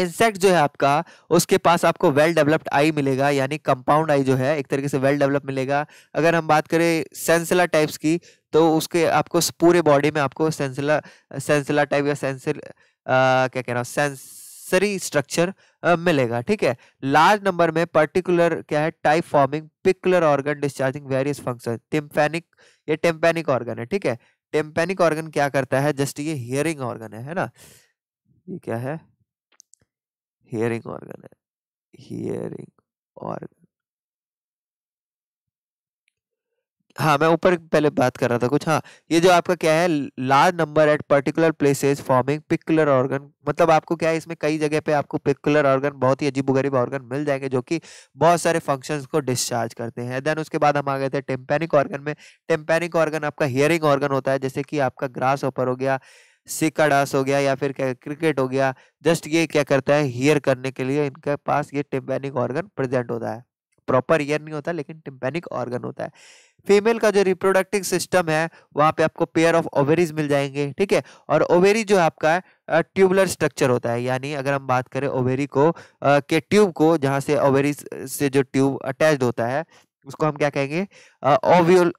इंसेक्ट जो है आपका उसके पास आपको वेल डेवलप्ड आई मिलेगा यानी कंपाउंड आई जो है एक तरीके से वेल डेवलप मिलेगा अगर हम बात करें सेंसिला टाइप्स की तो उसके आपको पूरे बॉडी में आपको सेंसिला सेंसिला टाइप या सेंसिल क्या कह रहा हूँ सेंसरी स्ट्रक्चर मिलेगा ठीक है लार्ज नंबर में पर्टिकुलर क्या है type forming peculiar organ discharging various function tympanic ये टेम्पेनिक ऑर्गन है ठीक है टेम्पेनिक ऑर्गन क्या करता है जस्ट ये हियरिंग ऑर्गन है है ना ये क्या है हियरिंग ऑर्गन है हियरिंग ऑर्गन हाँ मैं ऊपर पहले बात कर रहा था कुछ हाँ ये जो आपका क्या है large number at particular places forming peculiar organ मतलब आपको क्या है इसमें कई जगह पे आपको पिकुलर ऑर्गन बहुत ही अजीब गरीब ऑर्गन मिल जाएंगे जो कि बहुत सारे फंक्शंस को डिस्चार्ज करते हैं देन उसके बाद हम आ गए थे टेम्पेनिक ऑर्गन में टेम्पेनिक ऑर्गन आपका हियरिंग ऑर्गन होता है जैसे कि आपका ग्रास ओपर हो गया सिकाडास हो गया या फिर क्या क्रिकेट हो गया जस्ट ये क्या करता है हियर करने के लिए इनके पास ये टिम्पेनिक ऑर्गन प्रेजेंट होता है प्रॉपर ईयर नहीं होता लेकिन टिम्पेनिक ऑर्गन होता है फीमेल का जो रिप्रोडक्टिव सिस्टम है वहाँ पे आपको पेयर ऑफ ओवेरीज मिल जाएंगे ठीक है और ओवेरी जो है आपका स्ट्रक्चर होता है यानी अगर हम बात करें ओवेरी को आ, के ट्यूब को जहाँ से ओवेरी से जो ट्यूब अटैच होता है उसको हम क्या कहेंगे ओव्यूल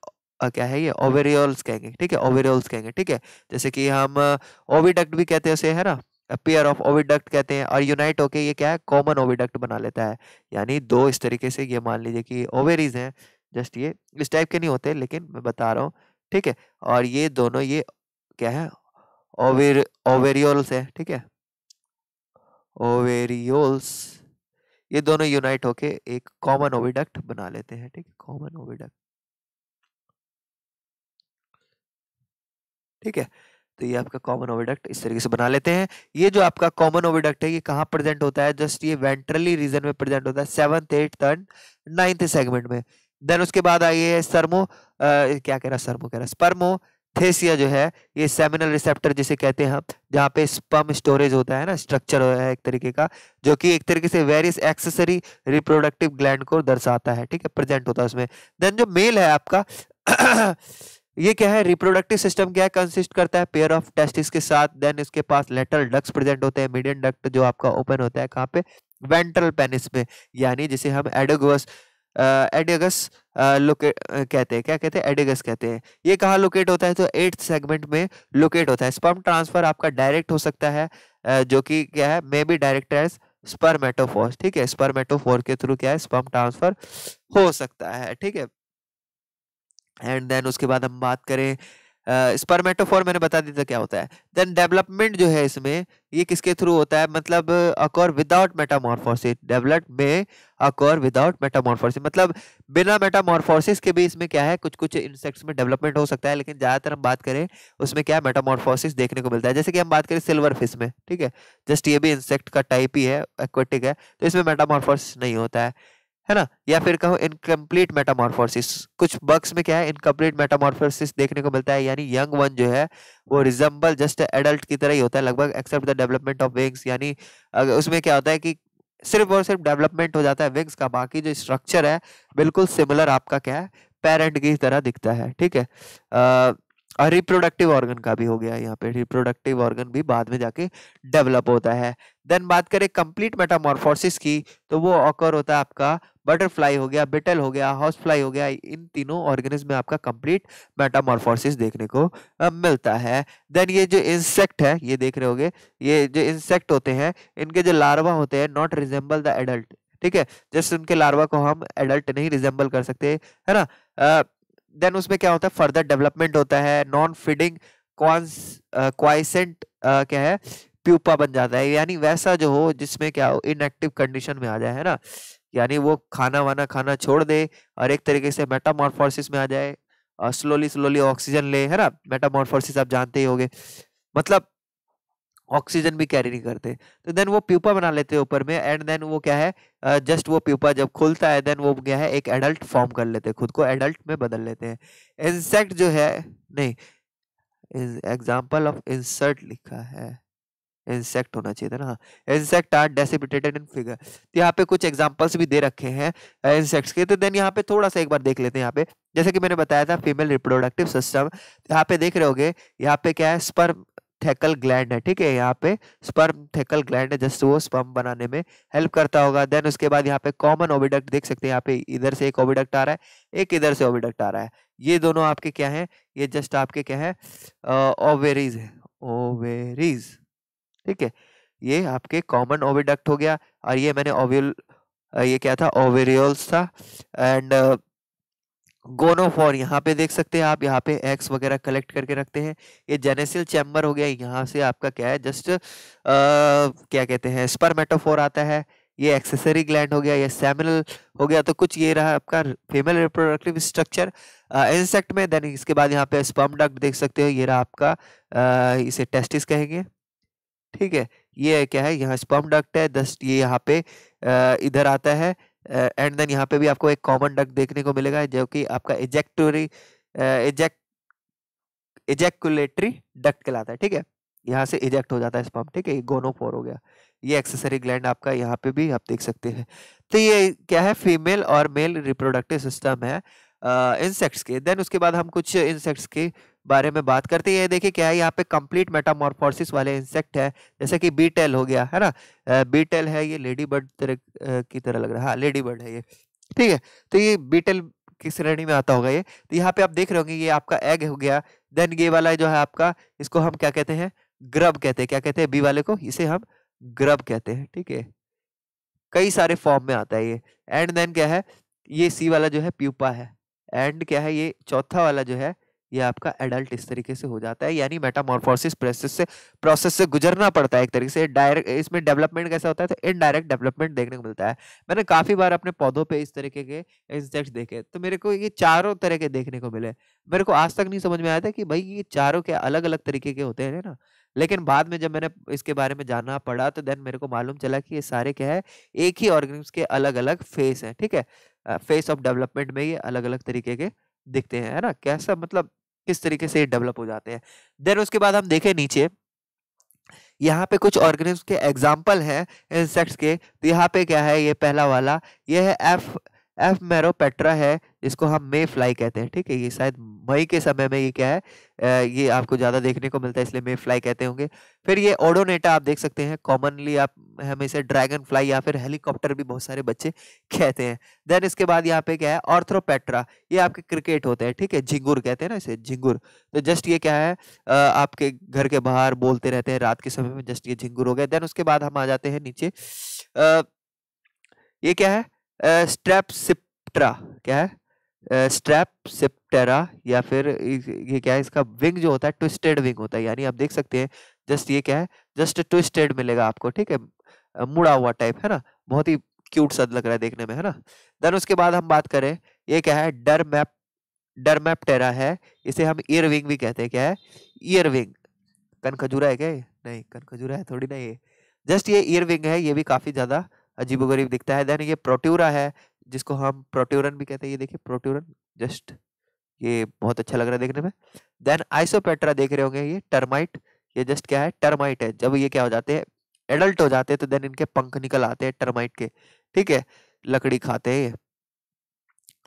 क्या है ये ओवेरियोल्स कहेंगे ठीक है ओवेरियोल्स कहेंगे ठीक है जैसे कि हम ओविडक्ट भी कहते हैं उसे है ना पेयर ऑफ ओविडक्ट कहते हैं और यूनाइट होके ये क्या है कॉमन ओविडक्ट बना लेता है यानी दो इस तरीके से ये मान लीजिए कि ओवेरीज हैं जस्ट ये इस टाइप के नहीं होते लेकिन मैं बता रहा हूँ ठीक है और ये दोनों ये क्या है ओवेर ओवेरियोल्स है ठीक है ओवेरियोल्स ये दोनों यूनाइट होके एक कॉमन ओविडक्ट बना लेते हैं ठीक है कॉमन ओविडक्ट ठीक है तो ये आपका कॉमन ओविडक्ट इस तरीके से बना लेते हैं ये जो आपका कॉमन ओविडक्ट है ये कहाँ प्रेजेंट होता है जस्ट ये वेंट्रली रीजन में प्रेजेंट होता है seventh eighth and ninth segment में देन उसके बाद आई है सरमो आ, क्या कह रहा सर्मो कह रहा स्पर्मो थेसिया जो है ये सेमिनल रिसेप्टर जिसे कहते हैं हम जहाँ पे स्पम स्टोरेज होता है ना स्ट्रक्चर है एक तरीके का जो कि एक तरीके से वेरियस एक्सेसरी रिप्रोडक्टिव ग्लैंड को दर्शाता है ठीक है प्रेजेंट होता है उसमें देन जो मेल है आपका ये क्या है रिप्रोडक्टिव सिस्टम क्या है कंसिस्ट करता है पेयर ऑफ टेस्टिस के साथ देन इसके पास लेटरल डक्स प्रेजेंट होते हैं मीडियन डक्ट जो आपका ओपन होता है कहाँ पे वेंट्रल पेनिस में यानी जिसे हम एडोगस एडेगस लोकेट कहते हैं क्या कहते हैं एडेगस कहते हैं ये कहाँ लोकेट होता है तो एट्थ सेगमेंट में लोकेट होता है स्पर्म ट्रांसफर आपका डायरेक्ट हो सकता है जो कि क्या है may be direct as spermatophore ठीक है स्पर्मेटोफोर के थ्रू क्या है स्पर्म ट्रांसफर हो सकता है ठीक है एंड देन उसके बाद हम बात करें स्पर्मेटोफोर मैंने बता दिया था तो क्या होता है देन डेवलपमेंट जो है इसमें ये किसके थ्रू होता है मतलब अकोर विदाउट मेटामॉर्फोसिस डेवलप में अकोर विदाउट मेटामॉर्फोसिस मतलब बिना मेटामॉर्फोसिस के भी इसमें क्या है कुछ कुछ इंसेक्ट्स में डेवलपमेंट हो सकता है लेकिन ज़्यादातर हम बात करें उसमें क्या मेटामोरफोसिस मेटामॉर्फोसिस देखने को मिलता है जैसे कि हम बात करें सिल्वर फिश में ठीक है जस्ट ये भी इंसेक्ट का टाइप ही है एक्वेटिक है तो इसमें मेटामॉर्फोसिस नहीं होता है है ना या फिर कहो इनकम्प्लीट मेटामॉर्फोसिस कुछ बक्स में क्या है इनकम्प्लीट मेटामॉर्फोसिस देखने को मिलता है यानी यंग वन जो है वो रिजम्बल जस्ट एडल्ट की तरह ही होता है लगभग except the development of wings यानी उसमें क्या होता है कि सिर्फ और सिर्फ डेवलपमेंट हो जाता है विंग्स का बाकी जो स्ट्रक्चर है बिल्कुल सिमिलर आपका क्या है पेरेंट की तरह दिखता है ठीक है और रिप्रोडक्टिव ऑर्गन का भी हो गया यहाँ पे रिप्रोडक्टिव ऑर्गन भी बाद में जाके डेवलप होता है देन बात करें कंप्लीट मेटामॉर्फोसिस की तो वो ऑकर होता है आपका बटरफ्लाई हो गया बिटल हो गया हाउस फ्लाई हो गया इन तीनों ऑर्गेनिज्म में आपका कंप्लीट मेटामॉर्फोसिस देखने को मिलता है देन ये जो इंसेक्ट है ये देख रहे होगे ये जो इंसेक्ट होते हैं इनके जो लार्वा होते हैं नॉट रिजेंबल द एडल्ट ठीक है जस्ट उनके लार्वा को हम एडल्ट नहीं रिजेंबल कर सकते है ना देन uh, उसमें क्या होता है फर्दर डेवलपमेंट होता है नॉन फीडिंग क्वाइसेंट क्या है प्यूपा बन जाता है यानी वैसा जो हो जिसमें क्या हो इनएक्टिव कंडीशन में आ जाए है ना यानी वो खाना वाना खाना छोड़ दे और एक तरीके से मेटामॉर्फोसिस में आ जाए और स्लोली स्लोली ऑक्सीजन ले है ना मेटामॉर्फोसिस आप जानते ही होंगे मतलब ऑक्सीजन भी कैरी नहीं करते तो देन वो प्यूपा बना लेते हैं ऊपर में एंड देन वो क्या है जस्ट वो प्यूपा जब खुलता है देन वो क्या है एक एडल्ट फॉर्म कर लेते हैं खुद को एडल्ट में बदल लेते हैं इंसेक्ट जो है नहीं एग्जाम्पल ऑफ इंसर्ट लिखा है इंसेक्ट होना चाहिए था ना insect are depicted in figure तो यहाँ पे कुछ एग्जाम्पल्स भी दे रखे हैं इंसेक्ट्स के तो देन यहाँ पे थोड़ा सा एक बार देख लेते हैं यहाँ पे जैसे कि मैंने बताया था फीमेल रिप्रोडक्टिव सिस्टम यहाँ पे देख रहे होगे यहाँ पे क्या है स्पर्म थेकल ग्लैंड है ठीक है यहाँ पे स्पर्म थेकल ग्लैंड है जस्ट वो स्पर्म बनाने में हेल्प करता होगा देन उसके बाद यहाँ पे कॉमन ओविडक्ट देख सकते हैं यहाँ पे इधर से एक ओविडक्ट आ रहा है एक इधर से ओविडक्ट आ रहा है ये दोनों आपके क्या है ये जस्ट आपके क्या है ओवेरीज है ओवेरीज ठीक है ये आपके कॉमन ओविडक्ट हो गया और ये मैंने ओव्यूल ये क्या था ओवेरियोल्स था एंड गोनोफोर यहाँ पे देख सकते हैं आप यहाँ पे एक्स वगैरह कलेक्ट करके रखते हैं ये जेनेसिल चैम्बर हो गया यहाँ से आपका क्या है जस्ट आ, क्या कहते हैं स्पर्मेटोफोर आता है ये एक्सेसरी ग्लैंड हो गया ये सेमिनल हो गया तो कुछ ये रहा आपका फीमेल रिप्रोडक्टिव स्ट्रक्चर इंसेक्ट में देन इसके बाद यहाँ पे स्पर्म डक्ट देख सकते हो ये रहा आपका आ, इसे टेस्टिस कहेंगे ठीक है ये है क्या है यहाँ स्पर्म डक्ट है दस ये यहाँ पे इधर आता है एंड देन यहाँ पे भी आपको एक कॉमन डक्ट देखने को मिलेगा जो कि आपका एजेक्टोरी एजेक्ट एजेकुलेटरी डक्ट कहलाता है ठीक है यहाँ से इजेक्ट हो जाता है स्पर्म ठीक है ये गोनोफोर हो गया ये एक्सेसरी ग्लैंड आपका यहाँ पे भी आप देख सकते हैं तो ये क्या है फीमेल और मेल रिप्रोडक्टिव सिस्टम है इंसेक्ट्स के देन उसके बाद हम कुछ इंसेक्ट्स के बारे में बात करते हैं देखिए क्या है यहाँ पे कंप्लीट मेटामॉर्फोसिस वाले इंसेक्ट है जैसे कि बीटेल हो गया है ना बीटेल है ये लेडी बर्ड तरह की तरह लग रहा है हाँ लेडी बर्ड है ये ठीक है तो ये बी टेल की श्रेणी में आता होगा ये तो यहाँ पे आप देख रहे होंगे ये आपका एग हो गया देन ये वाला जो है आपका इसको हम क्या कहते हैं ग्रब कहते हैं क्या कहते हैं बी वाले को इसे हम ग्रब कहते हैं ठीक है कई सारे फॉर्म में आता है ये एंड देन क्या है ये सी वाला जो है प्यूपा है एंड क्या है ये चौथा वाला जो है ये आपका एडल्ट इस तरीके से हो जाता है यानी मेटामॉर्फोसिस प्रोसेस से प्रोसेस से गुजरना पड़ता है एक तरीके से डायरेक्ट इसमें डेवलपमेंट कैसा होता है तो इनडायरेक्ट डेवलपमेंट देखने को मिलता है मैंने काफ़ी बार अपने पौधों पे इस तरीके के इंसेक्ट्स देखे तो मेरे को ये चारों तरह के देखने को मिले मेरे को आज तक नहीं समझ में आया था कि भाई ये चारों के अलग अलग तरीके के होते हैं ना लेकिन बाद में जब मैंने इसके बारे में जानना पड़ा तो देन मेरे को मालूम चला कि ये सारे क्या है एक ही ऑर्गेनिम्स के अलग अलग फेस हैं ठीक है फेस ऑफ डेवलपमेंट में ये अलग अलग तरीके के दिखते हैं है ना कैसा मतलब किस तरीके से डेवलप हो जाते हैं देन उसके बाद हम देखें नीचे यहाँ पे कुछ ऑर्गेनिज्म के एग्जाम्पल हैं इंसेक्ट्स के तो यहाँ पे क्या है ये पहला वाला ये है एफ एफ पेट्रा है जिसको हम मे फ्लाई कहते हैं ठीक है ये शायद मई के समय में ये क्या है ये आपको ज़्यादा देखने को मिलता है इसलिए मे फ्लाई कहते होंगे फिर ये ओडोनेटा आप देख सकते हैं कॉमनली आप हमें इसे ड्रैगन फ्लाई या फिर हेलीकॉप्टर भी बहुत सारे बच्चे कहते हैं देन इसके बाद यहाँ पे क्या है ऑर्थ्रोपेट्रा ये आपके क्रिकेट होते हैं ठीक है झिंगुर कहते हैं ना इसे झिंगुर तो जस्ट ये क्या है आपके घर के बाहर बोलते रहते हैं रात के समय में जस्ट ये झिंगुर हो गया देन उसके बाद हम आ जाते हैं नीचे ये क्या है स्ट्रेपसिप्टरा क्या है स्ट्रेपसिप्टेरा या फिर ये क्या है इसका विंग जो होता है ट्विस्टेड विंग होता है यानी आप देख सकते हैं जस्ट ये क्या है जस्ट ट्विस्टेड मिलेगा आपको ठीक है मुड़ा हुआ टाइप है ना बहुत ही क्यूट सद लग रहा है देखने में है ना देन उसके बाद हम बात करें ये क्या है डर मैप डर मैप टेरा है इसे हम ईयर विंग भी कहते हैं क्या है ईयर विंग कन खजूरा है क्या नहीं कन खजूरा है थोड़ी ना ये जस्ट ये ईयर विंग है ये भी काफ़ी ज़्यादा अजीबोगरीब दिखता है देन ये प्रोट्यूरा है जिसको हम प्रोट्यूरन भी कहते हैं ये देखिए प्रोट्यूरन जस्ट ये बहुत अच्छा लग रहा है देखने में देन आइसोपेट्रा देख रहे होंगे ये टर्माइट ये जस्ट क्या है टर्माइट है जब ये क्या हो जाते हैं एडल्ट हो जाते हैं तो देन इनके पंख निकल आते हैं टर्माइट के ठीक है लकड़ी खाते हैं ये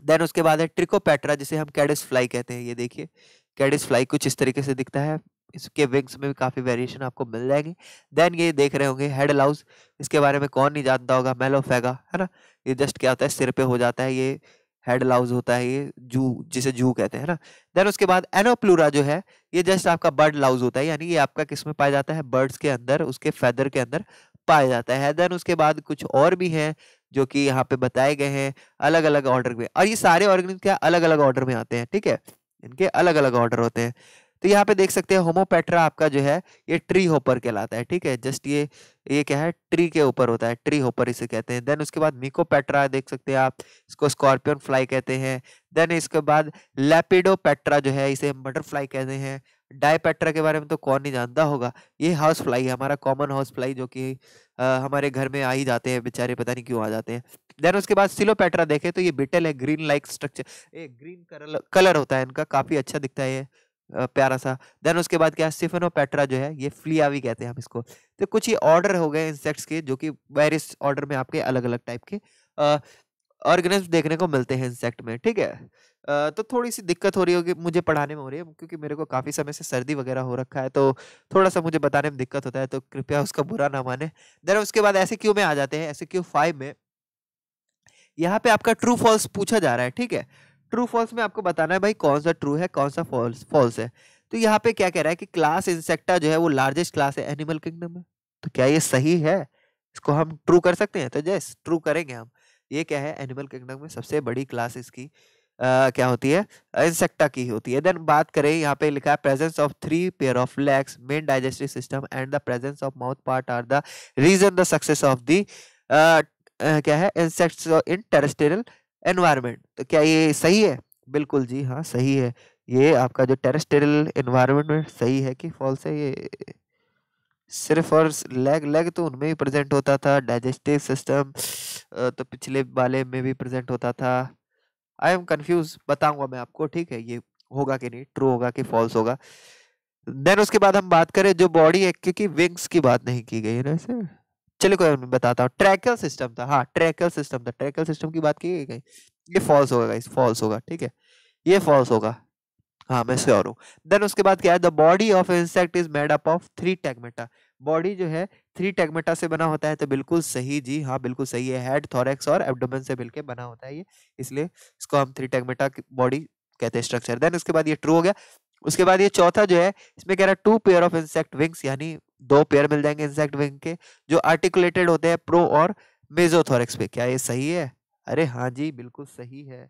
देन उसके बाद है ट्रिकोपेट्रा जिसे हम कैडिस फ्लाई कहते हैं ये देखिए कैडिस फ्लाई कुछ इस तरीके से दिखता है इसके विंग्स में भी काफ़ी वेरिएशन आपको मिल जाएगी देन ये देख रहे होंगे हेड लाउस इसके बारे में कौन नहीं जानता होगा मेलोफेगा है ना ये जस्ट क्या होता है सिर पे हो जाता है ये हेड लाउज होता है ये जू जिसे जू कहते हैं ना देन उसके बाद एनोप्लूरा जो है ये जस्ट आपका बर्ड लाउज होता है यानी ये आपका किस में पाया जाता है बर्ड्स के अंदर उसके फैदर के अंदर पाया जाता है देन उसके बाद कुछ और भी हैं जो कि यहाँ पे बताए गए हैं अलग अलग ऑर्डर में और ये सारे ऑर्गेनिज क्या अलग अलग ऑर्डर में आते हैं ठीक है इनके अलग अलग ऑर्डर होते हैं तो यहाँ पे देख सकते हैं होमोपेट्रा आपका जो है ये ट्री होपर कहलाता है ठीक है जस्ट ये ये क्या है ट्री के ऊपर होता है ट्री होपर इसे कहते हैं देन उसके बाद मिकोपेट्रा देख सकते हैं आप इसको स्कॉर्पियन फ्लाई कहते हैं देन इसके बाद लेपिडोपेट्रा जो है इसे बटरफ्लाई कहते हैं डायपेट्रा के बारे में तो कौन नहीं जानता होगा ये हाउस फ्लाई है हमारा कॉमन हाउस फ्लाई जो कि हमारे घर में आ ही जाते हैं बेचारे पता नहीं क्यों आ जाते हैं देन उसके बाद सिलोपेट्रा देखें तो ये बिटल है ग्रीन लाइक स्ट्रक्चर ये ग्रीन कलर कलर होता है इनका काफ़ी अच्छा दिखता है ये प्यारा सा देन उसके बाद क्या स्टिफेनोपेट्रा जो है ये फ्लियावी कहते हैं हम इसको तो कुछ ही ऑर्डर हो गए इंसेक्ट्स के जो कि वेरियस ऑर्डर में आपके अलग अलग टाइप के ऑर्गेनिज्म देखने को मिलते हैं इंसेक्ट में ठीक है आ, तो थोड़ी सी दिक्कत हो रही होगी मुझे पढ़ाने में हो रही है क्योंकि मेरे को काफ़ी समय से सर्दी वगैरह हो रखा है तो थोड़ा सा मुझे बताने में दिक्कत होता है तो कृपया उसका बुरा ना माने देन उसके बाद ऐसे क्यू में आ जाते हैं ऐसे क्यों फाइव में यहाँ पे आपका ट्रू फॉल्स पूछा जा रहा है ठीक है ट्रू फॉल्स में आपको बताना है भाई कौन सा ट्रू है कौन सा फॉल्स फॉल्स है तो यहाँ पे क्या कह रहा है कि क्लास इंसेक्टा जो है वो लार्जेस्ट क्लास है एनिमल किंगडम में तो क्या ये सही है इसको हम ट्रू कर सकते हैं तो जैस ट्रू करेंगे हम ये क्या है एनिमल किंगडम में सबसे बड़ी क्लास इसकी आ, क्या होती है इंसेक्टा की होती है देन बात करें यहाँ पे लिखा है presence of three pair of legs main digestive system and the presence of mouth part are the reason the success of the क्या है इंसेक्ट्स इन टेरेस्टेरियल एनवायरमेंट तो क्या ये सही है बिल्कुल जी हाँ सही है ये आपका जो टेरेस्टेरियल एनवायरमेंट सही है कि फॉल्स है ये सिर्फ और लेग लेग तो उनमें भी प्रेजेंट होता था डाइजेस्टिव सिस्टम तो पिछले वाले में भी प्रेजेंट होता था आई एम कंफ्यूज बताऊंगा मैं आपको ठीक है ये होगा कि नहीं ट्रू होगा कि फॉल्स होगा देन उसके बाद हम बात करें जो बॉडी है क्योंकि विंग्स की बात नहीं की गई है ना सर चलिए कोई मैं बताता हूँ ट्रैकल सिस्टम था हाँ ट्रैकल सिस्टम था ट्रैकल सिस्टम की बात की गई ये फॉल्स होगा गाइस फॉल्स होगा ठीक है ये फॉल्स होगा हाँ मैं श्योर हूँ देन उसके बाद क्या है the body of insect is made up of three tagmata body जो है थ्री टैगमेटा से बना होता है तो बिल्कुल सही जी हाँ बिल्कुल सही है हेड थॉरेक्स और एब्डोमेन से मिलकर बना होता है ये इसलिए इसको हम थ्री टैगमेटा बॉडी कहते हैं स्ट्रक्चर देन उसके बाद ये ट्रू हो गया उसके बाद ये चौथा जो है इसमें कह रहा है two pair of insect wings यानी दो पेयर मिल जाएंगे इंसेक्ट विंग के जो आर्टिकुलेटेड होते हैं प्रो और मेजोथोरिक्स पे क्या ये सही है अरे हाँ जी बिल्कुल सही है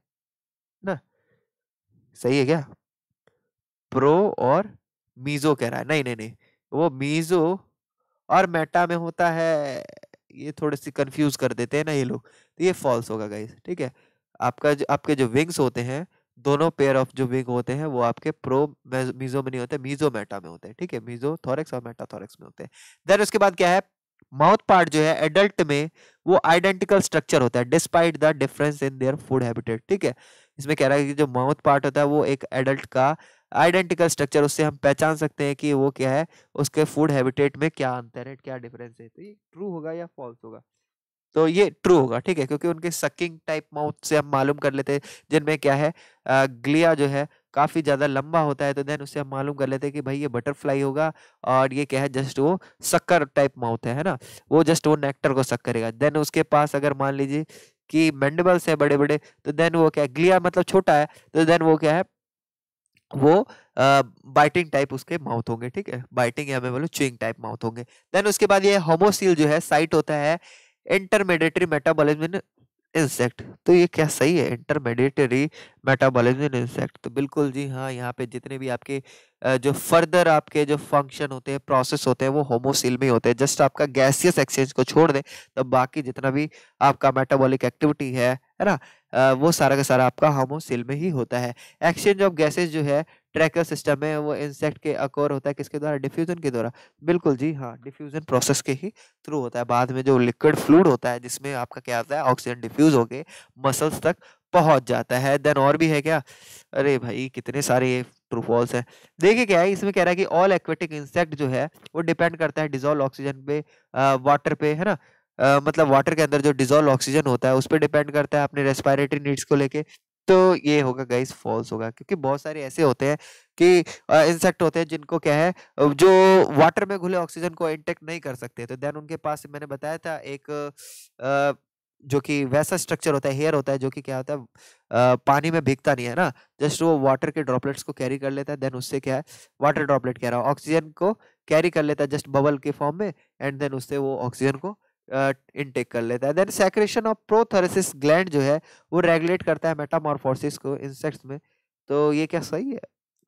ना सही है क्या प्रो और मीजो कह रहा है नहीं नहीं नहीं वो मीजो और मेटा में होता है ये थोड़े से कंफ्यूज कर देते हैं ना ये लोग तो ये फॉल्स होगा गाइस ठीक है आपका जो आपके जो विंग्स होते हैं दोनों पेयर ऑफ जो विंग होते हैं वो आपके प्रो मीजो में नहीं होते मीजो मेटा में होते हैं ठीक है मीजो थोरेक्स और मेटाथॉरेक्स में होते हैं देन उसके बाद क्या है माउथ पार्ट जो है एडल्ट में वो आइडेंटिकल स्ट्रक्चर होता है despite the difference in their food habitat ठीक है इसमें कह रहा है कि जो माउथ पार्ट होता है वो एक एडल्ट का आइडेंटिकल स्ट्रक्चर उससे हम पहचान सकते हैं कि वो क्या है उसके फूड हैबिटेट में क्या अंतर है क्या डिफरेंस है तो ये ट्रू होगा या फॉल्स होगा तो ये ट्रू होगा ठीक है क्योंकि उनके सकिंग टाइप माउथ से हम मालूम कर लेते हैं जिनमें क्या है ग्लिया जो है काफ़ी ज़्यादा लंबा होता है तो देन उससे हम मालूम कर लेते हैं कि भाई ये बटरफ्लाई होगा और ये क्या है जस्ट वो सक्कर टाइप माउथ है है ना वो जस्ट वो नेक्टर को सक करेगा देन उसके पास अगर मान लीजिए कि मैंडबल्स है बड़े बड़े तो देन वो क्या है ग्लिया मतलब छोटा है तो देन वो क्या है वो बाइटिंग टाइप उसके माउथ होंगे ठीक है बाइटिंग या मैं बोलूँ चुइंग टाइप माउथ होंगे देन उसके बाद ये होमोसील जो है साइट होता है इंटरमीडिएटरी मेटाबॉलिज्म इन इंसेक्ट तो ये क्या सही है इंटरमीडिएटरी मेटाबॉलिज्म इन इंसेक्ट तो बिल्कुल जी हाँ यहाँ पे जितने भी आपके जो फर्दर आपके जो फंक्शन होते हैं प्रोसेस होते हैं वो होमोसिल में होते हैं जस्ट आपका गैसियस एक्सचेंज को छोड़ दें तब बाकी जितना भी आपका मेटाबॉलिक एक्टिविटी है है ना वो सारा का सारा आपका होमोसेल में ही होता है एक्सचेंज ऑफ गैसेज जो है ट्रैकर सिस्टम है वो इंसेक्ट के अकोर होता है किसके द्वारा डिफ्यूजन के द्वारा बिल्कुल जी हाँ डिफ्यूजन प्रोसेस के ही थ्रू होता है बाद में जो लिक्विड फ्लूड होता है जिसमें आपका क्या होता है ऑक्सीजन डिफ्यूज होके मसल्स तक पहुंच जाता है देन और भी है क्या अरे भाई कितने सारे ये ट्रूफॉल्स हैं देखिए क्या है इसमें कह रहा है कि ऑल एक्वेटिक इंसेक्ट जो है वो डिपेंड करता है डिजोल्व ऑक्सीजन पे वाटर पे है ना आ, मतलब वाटर के अंदर जो डिजोल्व ऑक्सीजन होता है उस पर डिपेंड करता है अपने रेस्पायरेटरी नीड्स को लेके तो ये होगा गाइस फॉल्स होगा क्योंकि बहुत सारे ऐसे होते हैं कि इंसेक्ट होते हैं जिनको क्या है जो वाटर में घुले ऑक्सीजन को इंटेक्ट नहीं कर सकते तो देन उनके पास मैंने बताया था एक आ, जो कि वैसा स्ट्रक्चर होता है हेयर होता है जो कि क्या होता है आ, पानी में भीगता नहीं है ना जस्ट वो वाटर के ड्रॉपलेट्स को कैरी कर लेता है देन उससे क्या है वाटर ड्रॉपलेट कह रहा है ऑक्सीजन को कैरी कर लेता है जस्ट बबल के फॉर्म में एंड देन उससे वो ऑक्सीजन को इनटेक कर लेता है then secretion of prothoracic gland जो है वो रेगुलेट करता है मेटामॉर्फोसिस को इंसेक्ट्स में तो ये क्या सही है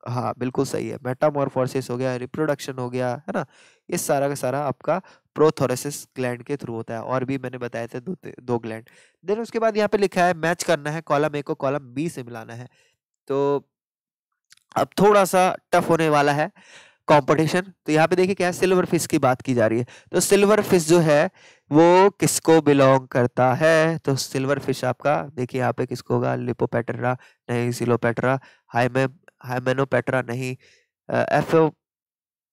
हाँ बिल्कुल सही है मेटामॉर्फोसिस हो गया रिप्रोडक्शन हो गया है ना ये सारा का सारा आपका प्रोथोरेसिस ग्लैंड के थ्रू होता है और भी मैंने बताए थे दो दो ग्लैंड देन उसके बाद यहाँ पे लिखा है मैच करना है कॉलम ए को कॉलम बी से मिलाना है तो अब थोड़ा सा टफ होने वाला है कंपटीशन तो यहाँ पे देखिए क्या सिल्वर फिश की बात की जा रही है तो सिल्वर फिश जो है वो किसको बिलोंग करता है तो सिल्वर फिश आपका देखिए यहाँ पे किसको होगा लिपोपेट्रा नहीं सिलोपेटरा हाइमे हाइमेनोपेटरा नहीं एफ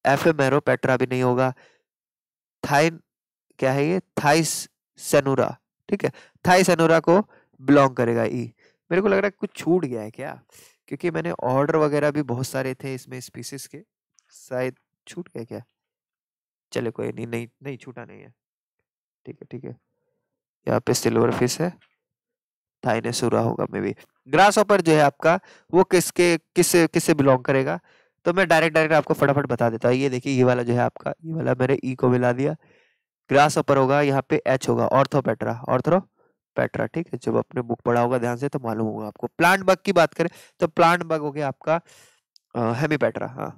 एफेमेरोपेटरा भी नहीं होगा थाइन क्या है ये थाइस सेनूरा ठीक है थाइस सेनूरा को बिलोंग करेगा ई e। मेरे को लग रहा है कुछ छूट गया है क्या क्योंकि मैंने ऑर्डर वगैरह भी बहुत सारे थे इसमें स्पीसीज के शायद छूट गया क्या चले कोई नहीं नहीं नहीं छूटा नहीं है ठीक है ठीक है यहाँ पे सिल्वर फिश है थाइनेसुरा होगा मे बी ग्रास ऑपर जो है आपका वो किसके किस किससे बिलोंग करेगा तो मैं डायरेक्ट डायरेक्ट आपको फटाफट बता देता हूँ ये देखिए ये वाला जो है आपका ये वाला मैंने ई e को मिला दिया ग्रास ऑपर होगा यहाँ पे एच होगा ऑर्थोपेट्रा ऑर्थो पेट्रा ठीक है जब अपने बुक पढ़ा होगा ध्यान से तो मालूम होगा आपको प्लांट बग की बात करें तो प्लांट बग हो गया आपका हेमीपेट्रा हाँ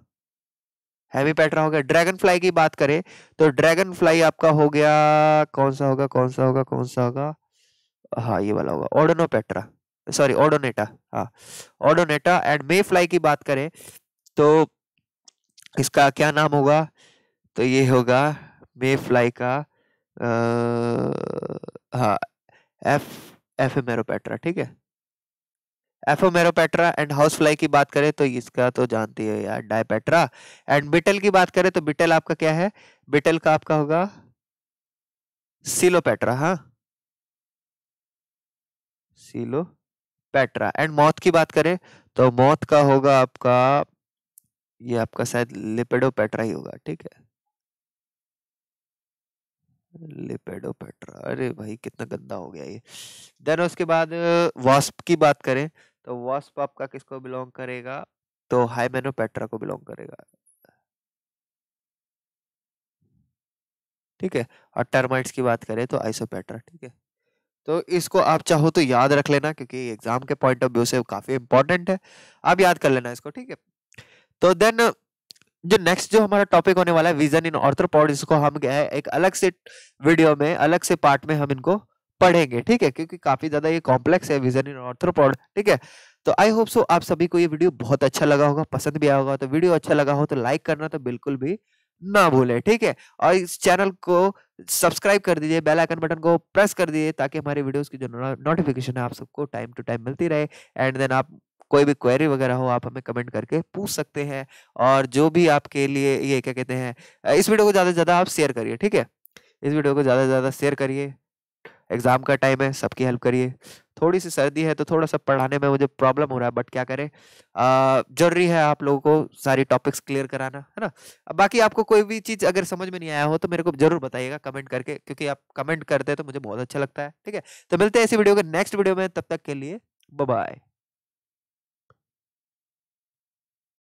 हैवी पैटर्न हो गया ड्रैगन फ्लाई की बात करें तो ड्रैगन फ्लाई आपका हो गया कौन सा होगा कौन सा होगा कौन सा होगा हाँ ये वाला होगा ओडोनो पैट्रा सॉरी ओडोनेटा हाँ ओडोनेटा एंड मे फ्लाई की बात करें तो इसका क्या नाम होगा तो ये होगा मे फ्लाई का आ, हाँ एफ एफ एमेरोपेट्रा ठीक है एफोमेरोपेट्रा एंड हाउस फ्लाई की बात करें तो इसका तो जानती है यार डायपेट्रा एंड बिटल की बात करें तो बिटल आपका क्या है बिटल का आपका होगा सिलोपेट्रा हाँ सिलोपेट्रा एंड मौत की बात करें तो मौत का होगा आपका ये आपका शायद लिपिडोपेट्रा ही होगा ठीक है लिपेडोपेट्रा अरे भाई कितना गंदा हो गया ये देन उसके बाद वास्प uh, की बात करें तो वॉस्प आपका किसको बिलोंग करेगा तो हाइमेनोपेट्रा को बिलोंग करेगा ठीक है और टर्माइट्स की बात करें तो आइसोपेट्रा ठीक है तो इसको आप चाहो तो याद रख लेना क्योंकि एग्जाम के पॉइंट ऑफ व्यू से काफ़ी इंपॉर्टेंट है आप याद कर लेना इसको ठीक है तो देन जो नेक्स्ट जो हमारा टॉपिक होने वाला है विजन इन ऑर्थ्रोपोड इसको हम क्या है एक अलग से वीडियो में अलग से पार्ट में हम इनको पढ़ेंगे ठीक है क्योंकि काफी ज्यादा ये कॉम्प्लेक्स है विजन इन ऑर्थ्रोपॉड ठीक है तो आई होप सो आप सभी को ये वीडियो बहुत अच्छा लगा होगा पसंद भी आया होगा तो वीडियो अच्छा लगा हो तो लाइक करना तो बिल्कुल भी ना भूले ठीक है और इस चैनल को सब्सक्राइब कर दीजिए बेल आइकन बटन को प्रेस कर दीजिए ताकि हमारे वीडियोस की जो नोटिफिकेशन है आप सबको टाइम टू टाइम मिलती रहे एंड देन आप कोई भी क्वेरी वगैरह हो आप हमें कमेंट करके पूछ सकते हैं और जो भी आपके लिए ये क्या कहते हैं इस वीडियो को ज़्यादा से ज़्यादा आप शेयर करिए ठीक है इस वीडियो को ज़्यादा से ज़्यादा शेयर करिए एग्ज़ाम का टाइम है सबकी हेल्प करिए थोड़ी सी सर्दी है तो थोड़ा सा पढ़ाने में मुझे प्रॉब्लम हो रहा है बट क्या करें जरूरी है आप लोगों को सारी टॉपिक्स क्लियर कराना है ना अब बाकी आपको कोई भी चीज़ अगर समझ में नहीं आया हो तो मेरे को जरूर बताइएगा कमेंट करके क्योंकि आप कमेंट करते हैं तो मुझे बहुत अच्छा लगता है ठीक है तो मिलते हैं ऐसी वीडियो के नेक्स्ट वीडियो में तब तक के लिए बाय